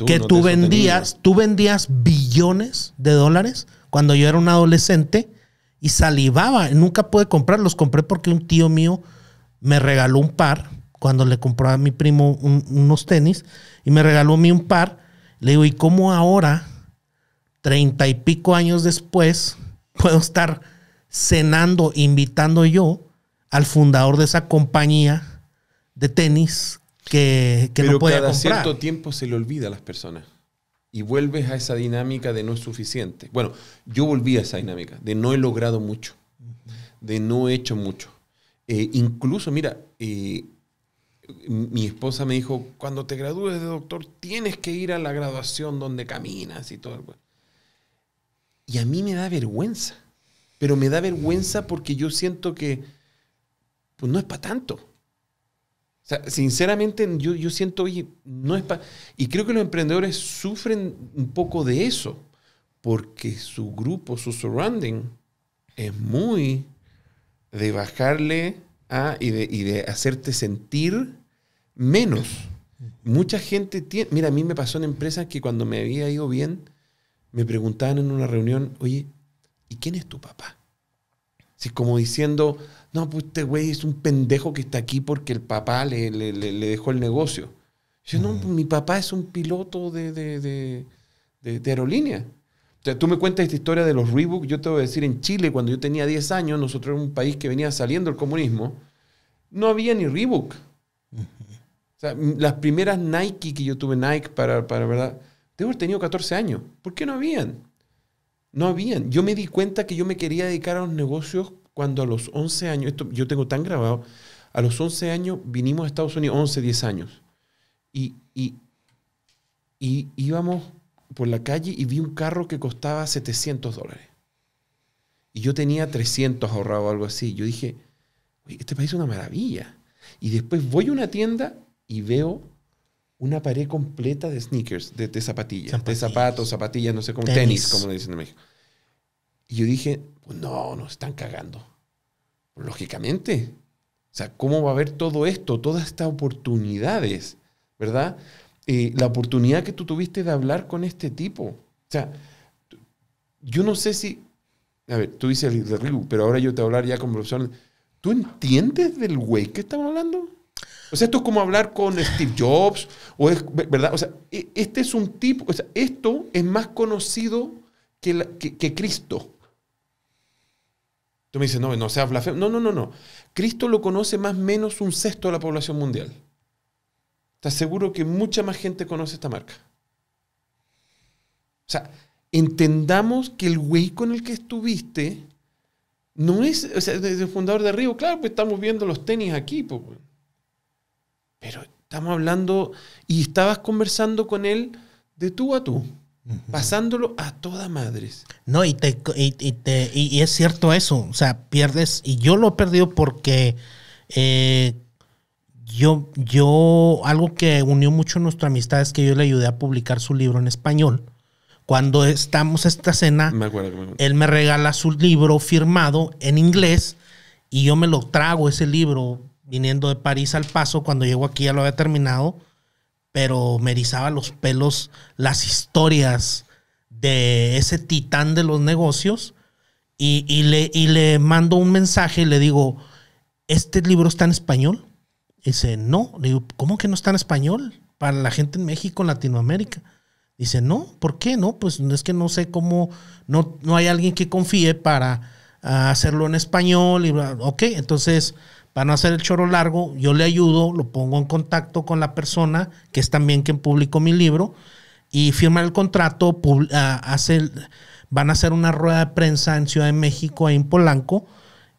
que tú vendías, tú vendías billones de dólares cuando yo era un adolescente y salivaba. Nunca pude comprar, los compré porque un tío mío me regaló un par cuando le compró a mi primo unos tenis y me regaló a mí un par. Le digo, ¿y cómo ahora, treinta y pico años después, puedo estar cenando, invitando yo al fundador de esa compañía de tenis que, que no podía cada cierto tiempo se le olvida a las personas y vuelves a esa dinámica de no es suficiente. Bueno, yo volví a esa dinámica de no he logrado mucho, de no he hecho mucho. Eh, incluso, mira, eh, mi esposa me dijo, cuando te gradúes de doctor tienes que ir a la graduación donde caminas y todo. Y a mí me da vergüenza, pero me da vergüenza porque yo siento que pues, no es para tanto sea, sinceramente yo, siento, oye, no es para... Y creo que los emprendedores sufren un poco de eso, porque su grupo, su surrounding, es muy de bajarle a, y, de, y de hacerte sentir menos. Mucha gente tiene, mira, a mí me pasó en empresas que cuando me había ido bien, me preguntaban en una reunión, oye, ¿y quién es tu papá? Así como diciendo, no, pues este güey es un pendejo que está aquí porque el papá le, le, dejó el negocio. Yo, no, mi papá es un piloto de, aerolínea. O sea, tú me cuentas esta historia de los Reebok. Yo te voy a decir, en Chile, cuando yo tenía 10 años, nosotros era un país que venía saliendo el comunismo, no había ni Reebok. O sea, las primeras Nike que yo tuve, Nike, para, para verdad, debo haber tenido 14 años. ¿Por qué no habían? No habían. Yo me di cuenta que yo me quería dedicar a los negocios cuando a los 11 años, esto yo tengo tan grabado, a los 11 años vinimos a Estados Unidos, 11, 10 años, y, y, y íbamos por la calle y vi un carro que costaba 700 dólares. Y yo tenía 300 ahorrado o algo así. Yo dije, este país es una maravilla. Y después voy a una tienda y veo una pared completa de sneakers, de, zapatillas, de zapatos, zapatillas, no sé cómo, tenis, tenis como le dicen en México. Y yo dije, pues no, nos están cagando. Lógicamente. O sea, ¿cómo va a haber todo esto, todas estas oportunidades? ¿Verdad? la oportunidad que tú tuviste de hablar con este tipo. O sea, yo no sé si... A ver, tú dices pero ahora yo te voy a hablar ya con profesor. ¿Tú entiendes del güey que estamos hablando? O sea, esto es como hablar con Steve Jobs, o es, ¿verdad? O sea, e, este es un tipo, o sea, esto es más conocido que, que, que Cristo. Tú me dices, no, no sea blasfemo. No, no, no, no. Cristo lo conoce más o menos un sexto de la población mundial. Te aseguro que mucha más gente conoce esta marca. O sea, entendamos que el güey con el que estuviste no es, o sea, el fundador de Río. Claro, pues estamos viendo los tenis aquí. pero estamos hablando y estabas conversando con él de tú a tú. Pasándolo a toda madres. No, y, te, y, te, es cierto eso. O sea, pierdes. Y yo lo he perdido porque eh, yo, yo. Algo que unió mucho nuestra amistad es que yo le ayudé a publicar su libro en español. Cuando estamos esta cena, me me él me regala su libro firmado en inglés y yo me lo trago ese libro viniendo de París al paso. Cuando llego aquí ya lo había terminado pero me erizaba los pelos las historias de ese titán de los negocios y, le, y le mando un mensaje y le digo, ¿este libro está en español? dice, no. Le digo, ¿cómo que no está en español? Para la gente en México, en Latinoamérica. Dice, no, ¿por qué no? Pues es que no sé cómo, no, no hay alguien que confíe para ah, hacerlo en español. Y ok, entonces para no hacer el choro largo, yo le ayudo, lo pongo en contacto con la persona, que es también quien publicó mi libro, y firma el contrato, ah, hace, van a hacer una rueda de prensa en Ciudad de México, ahí en Polanco,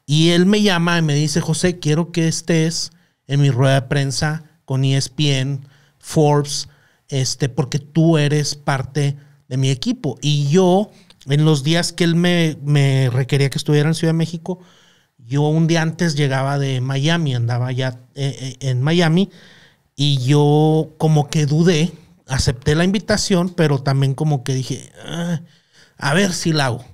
y él me llama y me dice, José, quiero que estés en mi rueda de prensa con ESPN, Forbes, este, porque tú eres parte de mi equipo. Y yo, en los días que él me requería que estuviera en Ciudad de México, yo un día antes llegaba de Miami, andaba ya eh, eh, en Miami y yo como que dudé, acepté la invitación, pero también como que dije, ah, a ver si la hago.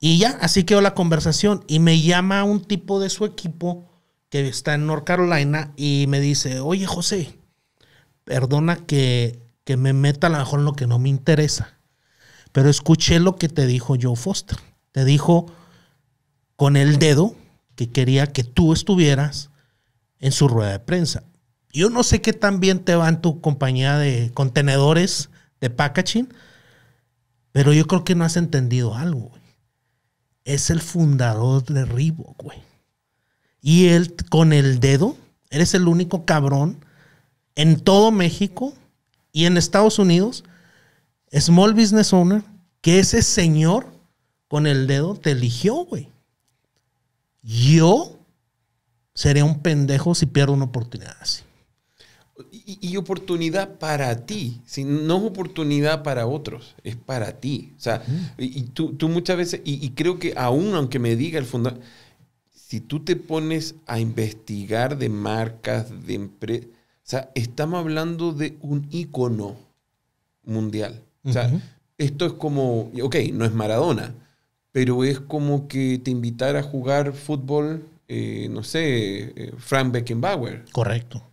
Y ya, así quedó la conversación y me llama un tipo de su equipo que está en North Carolina y me dice, oye José, perdona que, que me meta a lo mejor en lo que no me interesa, pero escuché lo que te dijo Joe Foster. Te dijo con el dedo que quería que tú estuvieras en su rueda de prensa. Yo no sé qué tan bien te va en tu compañía de contenedores de packaging, pero yo creo que no has entendido algo, Es el fundador de Reebok, güey. Y él con el dedo, eres el único cabrón en todo México y en Estados Unidos, Small Business Owner, que ese señor con el dedo te eligió, güey. Yo seré un pendejo si pierdo una oportunidad así. Y, oportunidad para ti. no es oportunidad para otros, es para ti. y, tú, muchas veces, y, creo que aún aunque me diga el fundador, si tú te pones a investigar de marcas, de empresas, o sea, estamos hablando de un ícono mundial. O sea, esto es como, ok, no es Maradona, pero es como que te invitara a jugar fútbol, eh, no sé, eh, Frank Beckenbauer. Correcto. Correcto.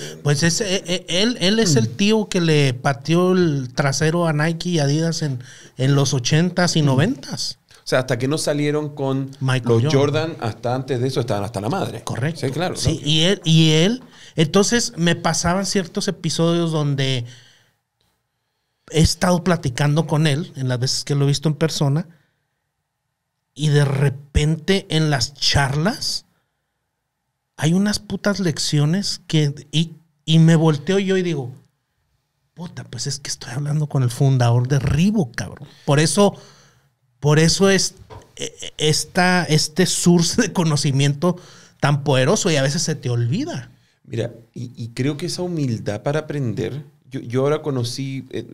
Eh, pues es, él, él es el mm. tío que le pateó el trasero a Nike y Adidas en, en los 80s y 90s. Mm. O sea, hasta que no salieron con los Jordan. hasta antes de eso estaban hasta la madre. Correcto. Sí, claro. Sí, y él, y él, entonces me pasaban ciertos episodios donde he estado platicando con él en las veces que lo he visto en persona y de repente en las charlas hay unas putas lecciones que y, me volteo yo y digo, puta, pues es que estoy hablando con el fundador de Ribo, cabrón. Por eso, por eso es e, e, esta, este surce de conocimiento tan poderoso y a veces se te olvida. Mira, y creo que esa humildad para aprender yo, ahora conocí, eh,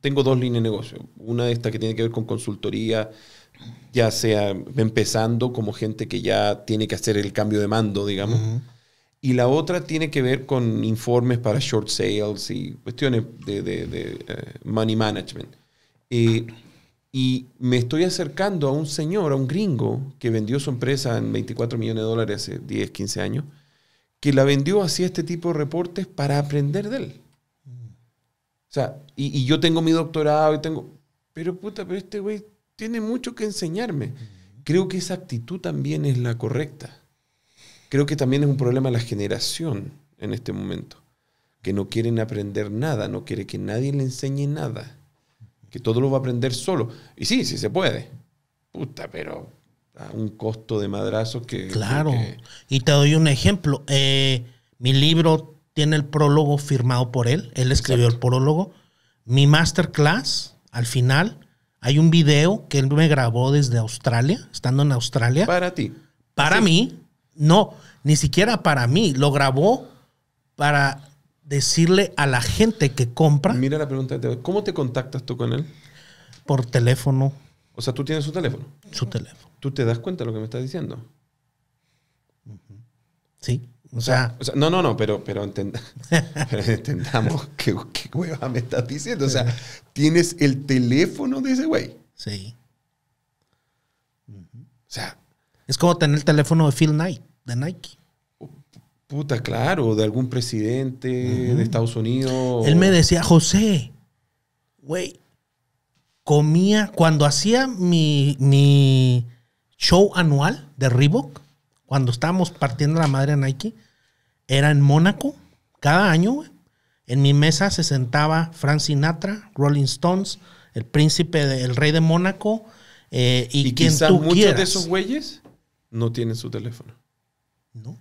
tengo dos líneas de negocio. Una de estas que tiene que ver con consultoría, ya sea empezando como gente que ya tiene que hacer el cambio de mando, digamos. Y la otra tiene que ver con informes para short sales y cuestiones de, eh, money management. Eh, y me estoy acercando a un señor, a un gringo, que vendió su empresa en 24 millones de dólares hace 10, 15 años, que la vendió así este tipo de reportes para aprender de él sea, y, yo tengo mi doctorado y tengo... Pero puta, pero este güey tiene mucho que enseñarme. Creo que esa actitud también es la correcta. Creo que también es un problema de la generación en este momento, que no quieren aprender nada, no quiere que nadie le enseñe nada, que todo lo va a aprender solo. Y sí, sí se puede. Puta, pero a un costo de madrazo que... Claro. Y te doy un ejemplo. Eh, mi libro tiene el prólogo firmado por él, él escribió el prólogo. Mi masterclass, al final, hay un video que él me grabó desde Australia, estando en Australia. Para ti. Para mí, no, ni siquiera para mí, lo grabó para decirle a la gente que compra. Mira la pregunta, ¿cómo te contactas tú con él? Por teléfono. O sea, tú tienes su teléfono. Su teléfono. ¿Tú te das cuenta de lo que me estás diciendo? Sí. O sea, no, no, no, pero, pero, entendamos qué, hueva me estás diciendo. O sea, tienes el teléfono de ese güey. Sí. O sea. Es como tener el teléfono de Phil Knight, de Nike. Oh, puta, claro, de algún presidente de Estados Unidos. Él me decía, José, güey, comía, cuando hacía mi, mi show anual de Reebok, cuando estábamos partiendo la madre a Nike, era en Mónaco, cada año, En mi mesa se sentaba Frank Sinatra, Rolling Stones, el príncipe, el rey de Mónaco eh, y, quién quien muchos de esos güeyes no tienen su teléfono. No.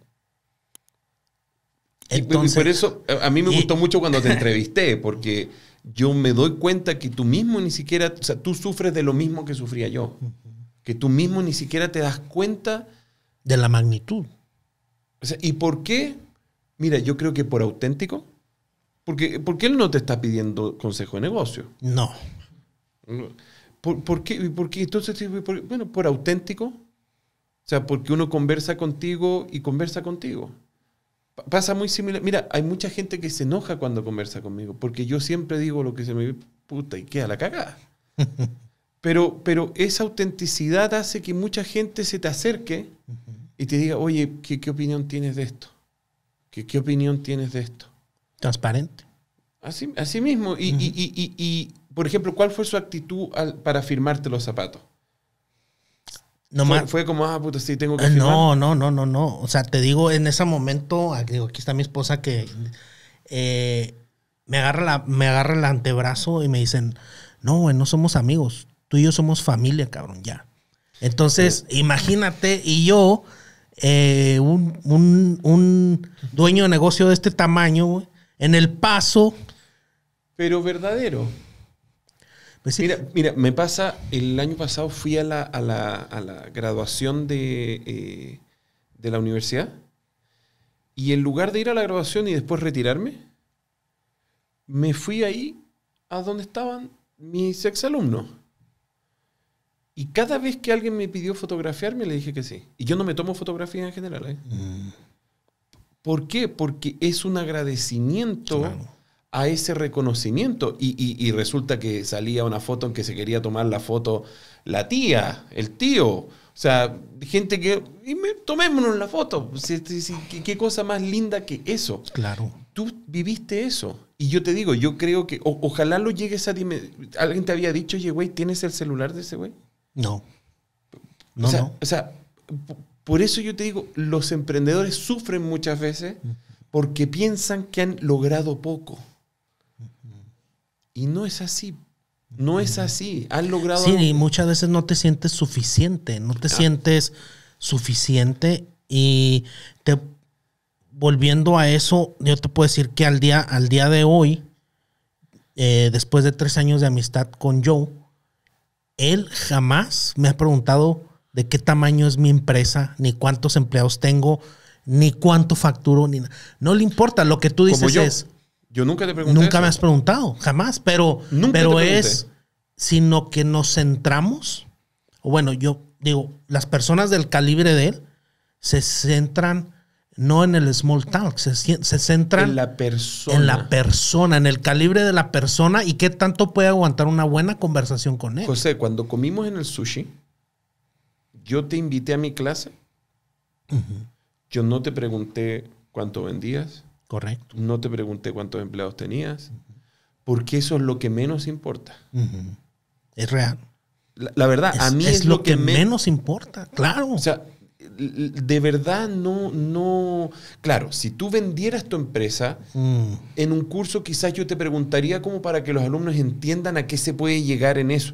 Entonces, y por eso a mí me gustó mucho cuando te entrevisté, porque yo me doy cuenta que tú mismo ni siquiera, o sea, tú sufres de lo mismo que sufría yo. Que tú mismo ni siquiera te das cuenta de la magnitud. ¿Y por qué? Mira, yo creo que por auténtico. Porque, porque él no te está pidiendo consejo de negocio. No. ¿Por, qué? ¿Por qué? Entonces, bueno, por auténtico. O sea, porque uno conversa contigo y conversa contigo. Pasa muy similar. Mira, hay mucha gente que se enoja cuando conversa conmigo, porque yo siempre digo lo que se me puta y queda la cagada. Pero, esa autenticidad hace que mucha gente se te acerque y te diga, oye, ¿qué, opinión tienes de esto? ¿Qué, ¿Qué opinión tienes de esto? Transparente. Así, así mismo. Y, por ejemplo, ¿cuál fue su actitud para firmarte los zapatos? No fue, como, ah, puta, sí, tengo que eh, firmar. No, no, no, no, no. O sea, te digo, en ese momento, ah, aquí está mi esposa que eh, me, agarra me agarra el antebrazo y me dicen, no, no somos amigos. Tú y yo somos familia, cabrón, ya. Entonces, imagínate, y yo, eh, un, dueño de negocio de este tamaño, en el paso. Pero verdadero. Pues mira, me pasa, el año pasado fui a la, graduación de, eh, de la universidad y en lugar de ir a la graduación y después retirarme, me fui ahí a donde estaban mis exalumnos. Y cada vez que alguien me pidió fotografiarme, le dije que sí. Y yo no me tomo fotografía en general. ¿eh? Mm. ¿Por qué? Porque es un agradecimiento a ese reconocimiento. Y, resulta que salía una foto en que se quería tomar la foto la tía, el tío. O sea, gente que... tomémonos la foto. ¿Qué, cosa más linda que eso? Claro. Tú viviste eso. Y yo te digo, yo creo que ojalá lo llegues a... Alguien te había dicho, oye, güey, ¿tienes el celular de ese güey? No. No, o sea, por eso yo te digo, los emprendedores sufren muchas veces mm. porque piensan que han logrado poco. Mm-hmm. Y no es así. No es mm-hmm. así. Han logrado. Sí, y muchas veces no te sientes suficiente. No te sientes suficiente. Y te volviendo a eso, yo te puedo decir que al día, al día de hoy, eh, después de tres años de amistad con Joe, él jamás me ha preguntado de qué tamaño es mi empresa, ni cuántos empleados tengo, ni cuánto facturo, ni No le importa, lo que tú dices es... Yo nunca te pregunté. Nunca me has preguntado, jamás, pero, pero es, sino que nos centramos, bueno, yo digo, las personas del calibre de él se centran no en el small talk, se, centra... en la, persona. en la persona, en el calibre de la persona y qué tanto puede aguantar una buena conversación con él. José, cuando comimos en el sushi, yo te invité a mi clase. Yo no te pregunté cuánto vendías. Correcto. No te pregunté cuántos empleados tenías, porque eso es lo que menos importa. Es real. La, verdad, a mí es, lo, que, menos importa, claro. O sea, de verdad no, no, claro, si tú vendieras tu empresa, mm. en un curso quizás yo te preguntaría como para que los alumnos entiendan a qué se puede llegar en eso.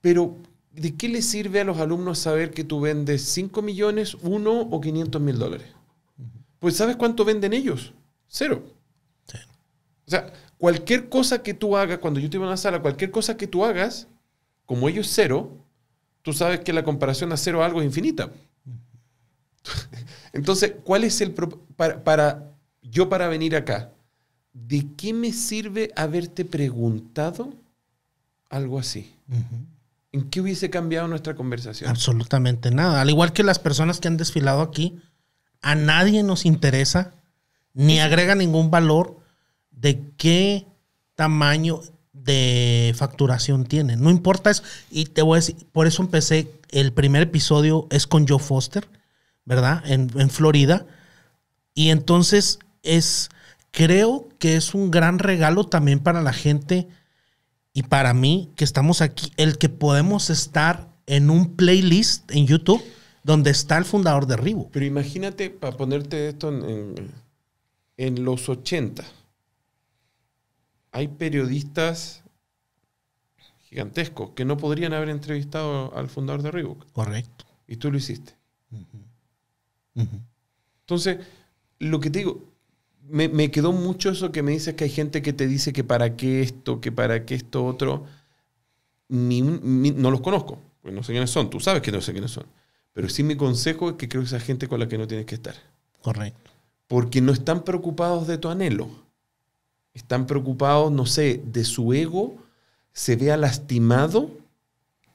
Pero, ¿de qué le sirve a los alumnos saber que tú vendes 5 millones, 1 o 500 mil dólares? Pues ¿sabes cuánto venden ellos? Cero. O sea, cualquier cosa que tú hagas, cuando yo te voy a la sala, cualquier cosa que tú hagas, como ellos cero, tú sabes que la comparación a cero algo es infinita. Entonces, ¿cuál es el... Para, para, yo para venir acá, ¿de qué me sirve haberte preguntado algo así? ¿En qué hubiese cambiado nuestra conversación? Absolutamente nada. Al igual que las personas que han desfilado aquí, a nadie nos interesa ni agrega ningún valor de qué tamaño de facturación tiene. No importa eso. Y te voy a decir, por eso empecé el primer episodio es con Joe Foster ¿verdad? En, Florida. Y entonces es, creo que es un gran regalo también para la gente y para mí que estamos aquí, el que podemos estar en un playlist en YouTube donde está el fundador de Ribu Pero imagínate, para ponerte esto en, los 80, hay periodistas gigantescos que no podrían haber entrevistado al fundador de Reebok. Correcto. Y tú lo hiciste. Entonces, lo que te digo, me, quedó mucho eso que me dices que hay gente que te dice que para qué esto, que para qué esto otro. no los conozco, no sé quiénes son, tú sabes que no sé quiénes son. Pero sí mi consejo es que creo que esa gente con la que no tienes que estar. Correcto. Porque no están preocupados de tu anhelo. Están preocupados, no sé, de su ego se vea lastimado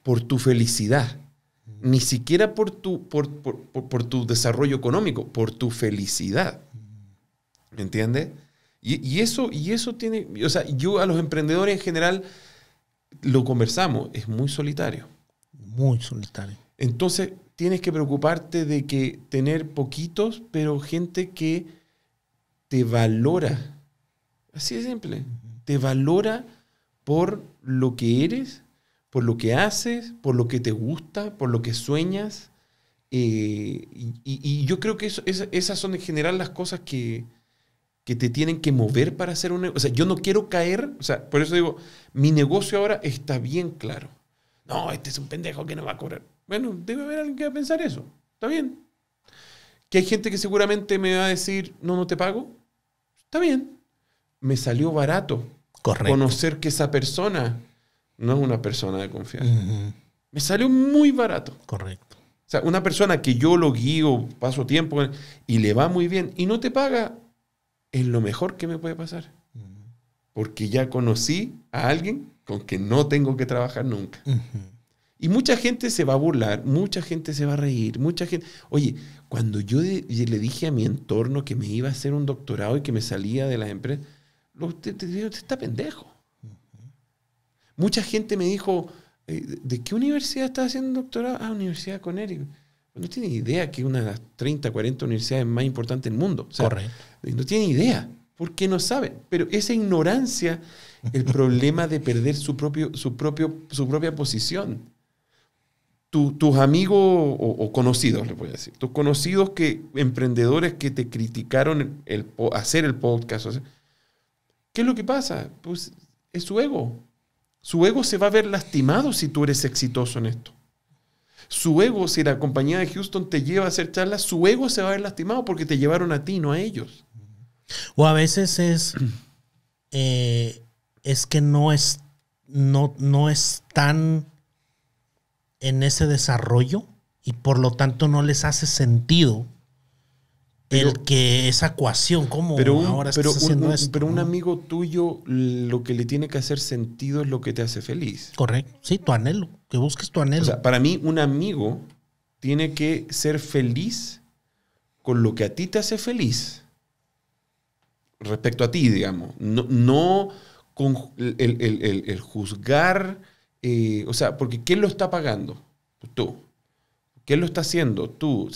por tu felicidad ni siquiera por tu, por, tu desarrollo económico, por tu felicidad. ¿Me entiendes? Y, eso, y eso tiene, o sea, yo a los emprendedores en general lo conversamos, es muy solitario. Muy solitario. Entonces, tienes que preocuparte de que tener poquitos, pero gente que te valora. Así de simple. Te valora por lo que eres, por lo que haces, por lo que te gusta, por lo que sueñas. Eh, y, yo creo que esas son en general las cosas que, te tienen que mover para hacer un negocio. O sea, yo no quiero caer, o sea, por eso digo, mi negocio ahora está bien claro. No, este es un pendejo que no va a cobrar. Bueno, debe haber alguien que va a pensar eso. Está bien. Que hay gente que seguramente me va a decir, no, no te pago. Está bien. Me salió barato. Conocer que esa persona no es una persona de confianza. Me salió muy barato. Correcto. O sea, una persona que yo lo guío, paso tiempo y le va muy bien y no te paga, es lo mejor que me puede pasar. Porque ya conocí a alguien con que no tengo que trabajar nunca. Y mucha gente se va a burlar, mucha gente se va a reír, mucha gente... Oye, cuando yo le dije a mi entorno que me iba a hacer un doctorado y que me salía de la empresa, lo, está pendejo. Mucha gente me dijo, eh, ¿de qué universidad estás haciendo doctorado? Ah, Universidad con Eric. No tiene idea que una de las 30, 40 universidades más importantes del mundo. No tiene idea, porque no sabe. Pero esa ignorancia, el problema de perder su, propio, su, propio, su propia posición. tus amigos o, conocidos, le voy a decir, tus conocidos que, emprendedores que te criticaron hacer el podcast, ¿qué es lo que pasa? Pues es su ego su ego se va a ver lastimado si tú eres exitoso en esto. Su ego, si la compañía de Houston te lleva a hacer charlas, su ego se va a ver lastimado porque te llevaron a ti, no a ellos. O a veces es, eh, es que no es, no, no están en ese desarrollo y por lo tanto no les hace sentido el que esa ecuación, ¿cómo pero un, ahora pero estás haciendo Pero un amigo tuyo lo que le tiene que hacer sentido es lo que te hace feliz. Correcto, sí, tu anhelo, que busques tu anhelo. O sea, para mí un amigo tiene que ser feliz con lo que a ti te hace feliz. Respecto a ti, digamos. No, con el, el, juzgar, eh, o sea, porque ¿quién lo está pagando? Tú. ¿Quién lo está haciendo? Tú. O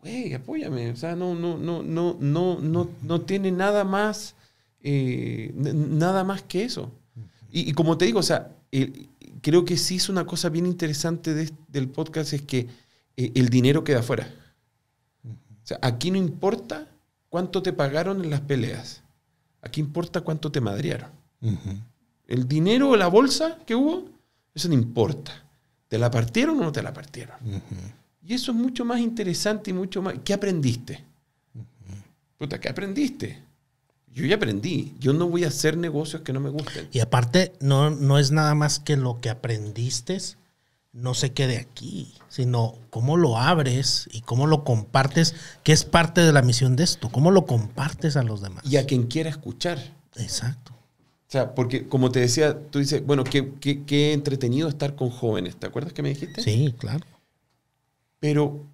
güey, apóyame. O sea, no, no, no, no, no, no, no tiene nada más, eh, nada más que eso. Y, como te digo, o sea, creo que sí es una cosa bien interesante del podcast es que eh, el dinero queda afuera. O sea, aquí no importa cuánto te pagaron en las peleas. Aquí importa cuánto te madrearon. El dinero o la bolsa que hubo, eso no importa. ¿Te la partieron o no te la partieron? Y eso es mucho más interesante y mucho más... ¿Qué aprendiste? Puta, ¿qué aprendiste? Yo ya aprendí. Yo no voy a hacer negocios que no me gusten. Y aparte, no, no es nada más que lo que aprendiste no se quede aquí, sino cómo lo abres y cómo lo compartes, que es parte de la misión de esto, cómo lo compartes a los demás. Y a quien quiera escuchar. Exacto. O sea, porque como te decía, tú dices, bueno, qué, qué entretenido estar con jóvenes, ¿te acuerdas que me dijiste? Sí, claro. Pero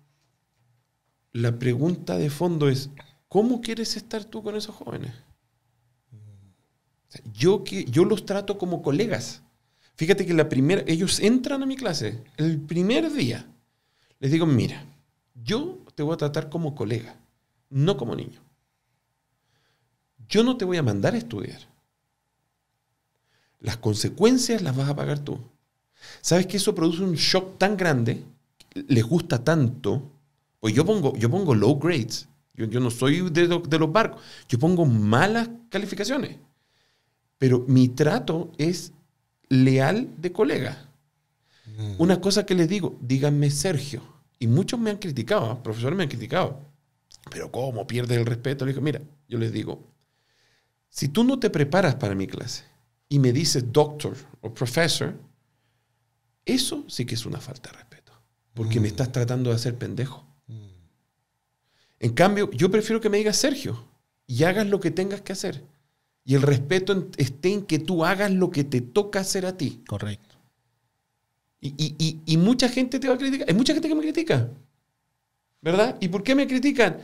la pregunta de fondo es, ¿cómo quieres estar tú con esos jóvenes? yo, que, yo los trato como colegas. Fíjate que la primera, ellos entran a mi clase el primer día. Les digo, mira, yo te voy a tratar como colega, no como niño. Yo no te voy a mandar a estudiar. Las consecuencias las vas a pagar tú. ¿Sabes que eso produce un shock tan grande les gusta tanto, pues yo pongo, yo pongo low grades, yo, no soy de, los barcos, yo pongo malas calificaciones, pero mi trato es leal de colega. Mm. Una cosa que les digo, díganme Sergio, y muchos me han criticado, ¿eh? profesores me han criticado, pero ¿cómo pierde el respeto? Le digo, mira, yo les digo, si tú no te preparas para mi clase y me dices doctor o professor, eso sí que es una falta de respeto porque me mm. estás tratando de hacer pendejo. Mm. En cambio, yo prefiero que me digas Sergio y hagas lo que tengas que hacer. Y el respeto esté en que tú hagas lo que te toca hacer a ti. Correcto. Y, y, mucha gente te va a criticar. Hay mucha gente que me critica. ¿Verdad? ¿Y por qué me critican?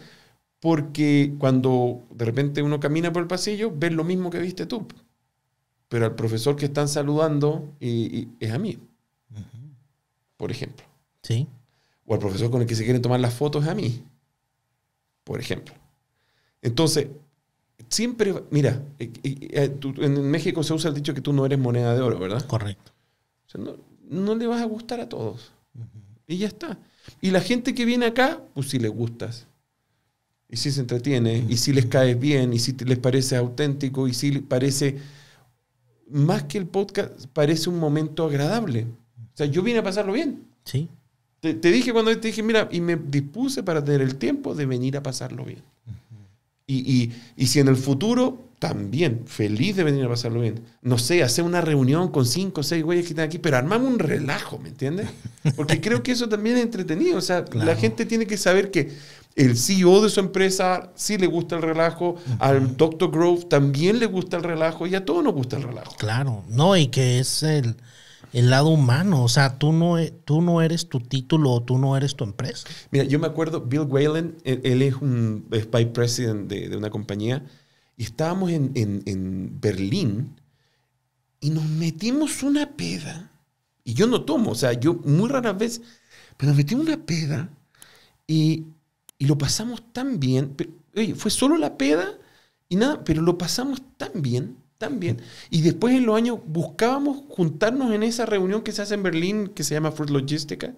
Porque cuando de repente uno camina por el pasillo, ves lo mismo que viste tú. Pero al profesor que están saludando y, es a mí. Por ejemplo. Sí. O al profesor con el que se quieren tomar las fotos a mí, por ejemplo. Entonces, siempre, mira, eh, eh, eh, en México se usa el dicho que tú no eres moneda de oro, ¿verdad? Correcto. O sea, no, le vas a gustar a todos. Y ya está. Y la gente que viene acá, pues si le gustas. Y si se entretiene, y si les caes bien, y si les parece auténtico, y si parece, más que el podcast, parece un momento agradable. O sea, yo vine a pasarlo bien. Sí. Te, dije cuando te dije, mira, y me dispuse para tener el tiempo de venir a pasarlo bien. y, si en el futuro, también, feliz de venir a pasarlo bien. No sé, hacer una reunión con cinco o seis güeyes que están aquí, pero armar un relajo, ¿me entiendes? Porque creo que eso también es entretenido. O sea, la gente tiene que saber que el CEO de su empresa sí le gusta el relajo, al Dr. Grove también le gusta el relajo y a todos nos gusta el relajo. Claro, no, y que es el el lado humano. O sea, tú no, e, tú no eres tu título o tú no eres tu empresa. Mira, yo me acuerdo, Bill Whalen, él, es un spy president de, una compañía, y estábamos en, en, en, Berlín y nos metimos una peda. Y yo no tomo, o sea, yo muy rara vez, pero nos metimos una peda y, y lo pasamos tan bien. oye, fue solo la peda y nada, pero lo pasamos tan bien también. Y después en los años buscábamos juntarnos en esa reunión que se hace en Berlín, que se llama Fruit Logística,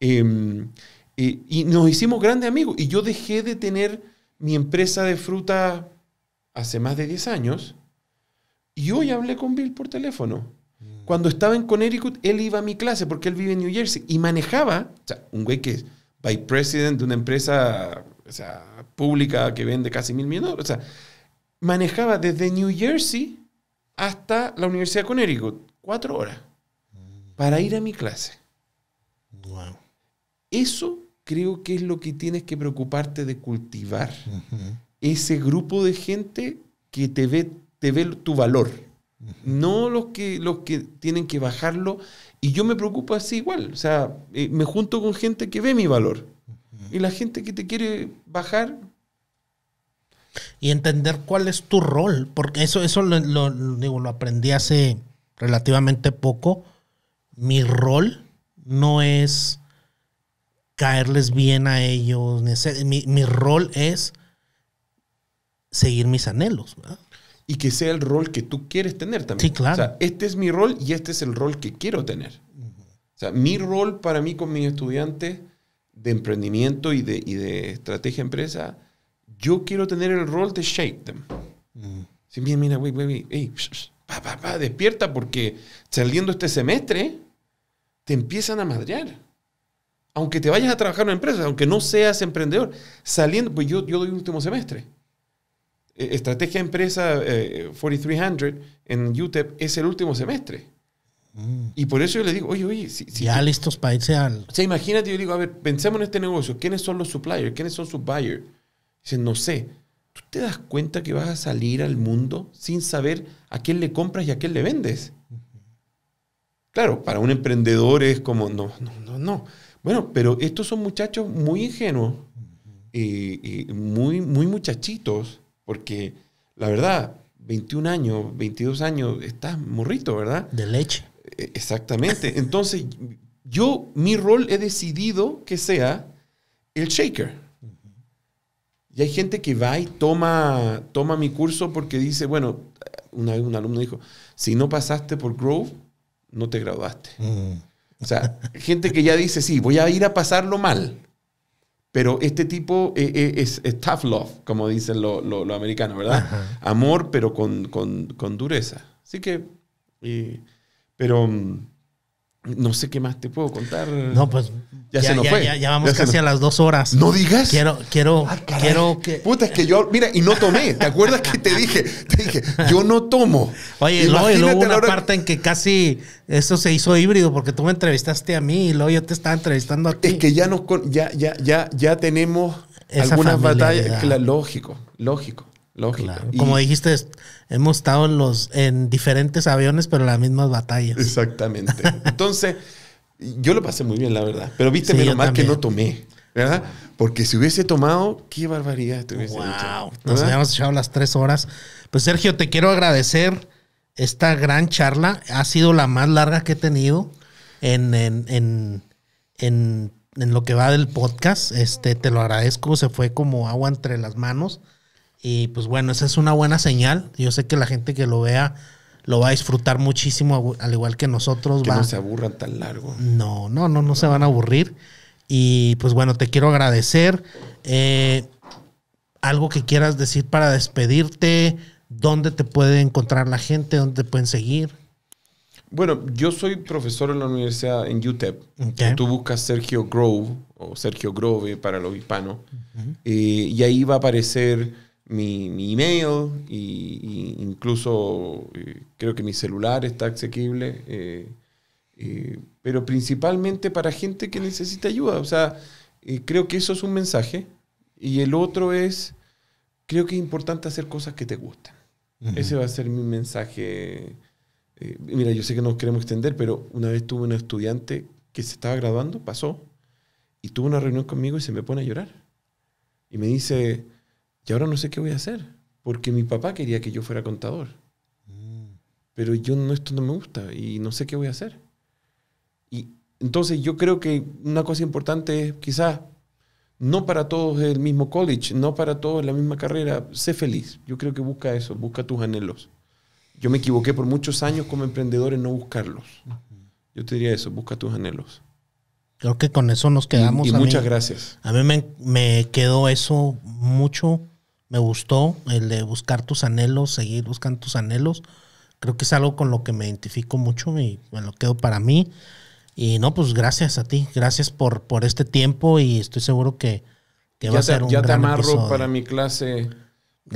em, eh, y nos hicimos grandes amigos. Y yo dejé de tener mi empresa de fruta hace más de 10 años, y hoy hablé con Bill por teléfono. Mm. Cuando estaba en Connecticut, él iba a mi clase porque él vive en New Jersey y manejaba, o sea, un güey que es vice president de una empresa pública que vende casi mil millones, o sea, manejaba desde New Jersey hasta la Universidad de Connecticut, cuatro horas, para ir a mi clase. Eso creo que es lo que tienes que preocuparte de cultivar. Ese grupo de gente que te ve, te ve tu valor. No los que, los que tienen que bajarlo. Y yo me preocupo así igual. O sea, eh, me junto con gente que ve mi valor. Y la gente que te quiere bajar, y entender cuál es tu rol, porque eso, eso lo, aprendí hace relativamente poco. Mi rol no es caerles bien a ellos, mi, rol es seguir mis anhelos. Y que sea el rol que tú quieres tener también. Sí, claro. este es mi rol y este es el rol que quiero tener. O sea, mi rol para mí con mis estudiantes de emprendimiento y de estrategia empresa yo quiero tener el rol de shake them. Mm. Sí, mira, mira, güey, güey, despierta porque saliendo este semestre te empiezan a madrear. Aunque te vayas a trabajar en una empresa, aunque no seas emprendedor, saliendo, pues yo, yo doy último semestre. E, estrategia Empresa 4300 eh, en UTEP es el último semestre. Mm. Y por eso yo le digo, oye, oye, si, si ya listos para irse al... O sea, imagínate, yo digo, a ver, pensemos en este negocio, ¿quiénes son los suppliers? ¿Quiénes son sus buyers? no sé. ¿Tú te das cuenta que vas a salir al mundo sin saber a quién le compras y a quién le vendes? Claro, para un emprendedor es como, no, no, no, no. Bueno, pero estos son muchachos muy ingenuos, y, muy, muy muchachitos, porque la verdad, 21 años, 22 años, estás morrito, ¿verdad? De leche. E, exactamente. Entonces, yo, mi rol he decidido que sea el shaker. Y hay gente que va y toma, toma mi curso porque dice, bueno, una vez un alumno dijo, si no pasaste por Grove, no te graduaste. Mm. O sea, gente que ya dice, sí, voy a ir a pasarlo mal. Pero este tipo eh, eh, es, tough love, como dicen los americanos, ¿verdad? Amor, pero con, dureza. Así que, pero... Mm, no sé qué más te puedo contar. No, pues. Ya, se nos fue. Ya, vamos casi a las dos horas. No digas. Quiero, quiero, ah, quiero que. Puta, es que yo. Mira, y no tomé. ¿Te acuerdas que te dije? Te dije, yo no tomo. Oye, y una parte en que casi eso se hizo híbrido porque tú me entrevistaste a mí y luego yo te estaba entrevistando a ti. Es que ya nos. Ya, ya, ya, ya tenemos algunas batallas. Lógico, lógico. Como dijiste, hemos estado en, diferentes aviones, pero en las mismas batallas. Exactamente. Entonces, yo lo pasé muy bien, la verdad. Pero viste lo mal que no tomé. ¿Verdad? Porque si hubiese tomado, qué barbaridad wow. Nos habíamos echado las tres horas. Pues Sergio, te quiero agradecer esta gran charla. Ha sido la más larga que he tenido en, en, lo que va del podcast. Este, te lo agradezco. Se fue como agua entre las manos. Y pues bueno, esa es una buena señal. Yo sé que la gente que lo vea lo va a disfrutar muchísimo, al igual que nosotros. no se aburran tan largo. No, no, no, no se van a aburrir. Y pues bueno, te quiero agradecer. Eh, algo que quieras decir para despedirte, dónde te puede encontrar la gente, dónde te pueden seguir. Bueno, yo soy profesor en la universidad en UTEP. Tú buscas Sergio Grove o Sergio Grove para lo hispanos. Eh, y ahí va a aparecer mi, email e incluso eh, creo que mi celular está asequible, eh, eh, pero principalmente para gente que necesita ayuda. O sea, creo que eso es un mensaje. Y el otro es, creo que es importante hacer cosas que te gustan. Ese va a ser mi mensaje. mira, yo sé que no queremos extender, pero una vez tuve un estudiante que se estaba graduando, pasó, y tuvo una reunión conmigo y se me pone a llorar. Y me dice, y ahora no sé qué voy a hacer, porque mi papá quería que yo fuera contador. Mm. Pero yo no, esto no me gusta y no sé qué voy a hacer. Y entonces yo creo que una cosa importante es quizás no para todos el mismo college, no para todos la misma carrera, sé feliz. Yo creo que busca eso, busca tus anhelos. Yo me equivoqué por muchos años como emprendedor en no buscarlos. Yo te diría eso, busca tus anhelos. Creo que con eso nos quedamos. Y, muchas gracias. A mí me, me quedó eso mucho me gustó, el de buscar tus anhelos, seguir buscando tus anhelos. Creo que es algo con lo que me identifico mucho y me lo quedo para mí. Y no, pues gracias a ti, gracias por, por este tiempo y estoy seguro que, va a ser un Ya te amarro para mi clase. Eh,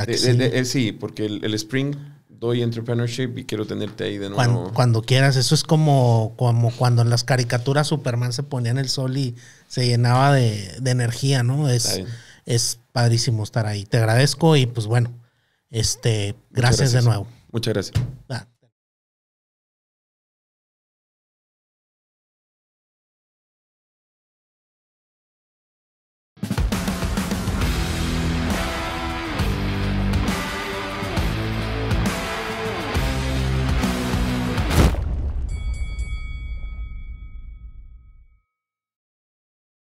eh, eh, sí. porque el, Spring doy Entrepreneurship y quiero tenerte ahí de nuevo. Cuando, quieras, eso es como, como cuando en las caricaturas Superman se ponía en el sol y se llenaba de, energía, ¿no? Es, es padrísimo estar ahí. Te agradezco y pues bueno, este, gracias, de nuevo. Muchas gracias.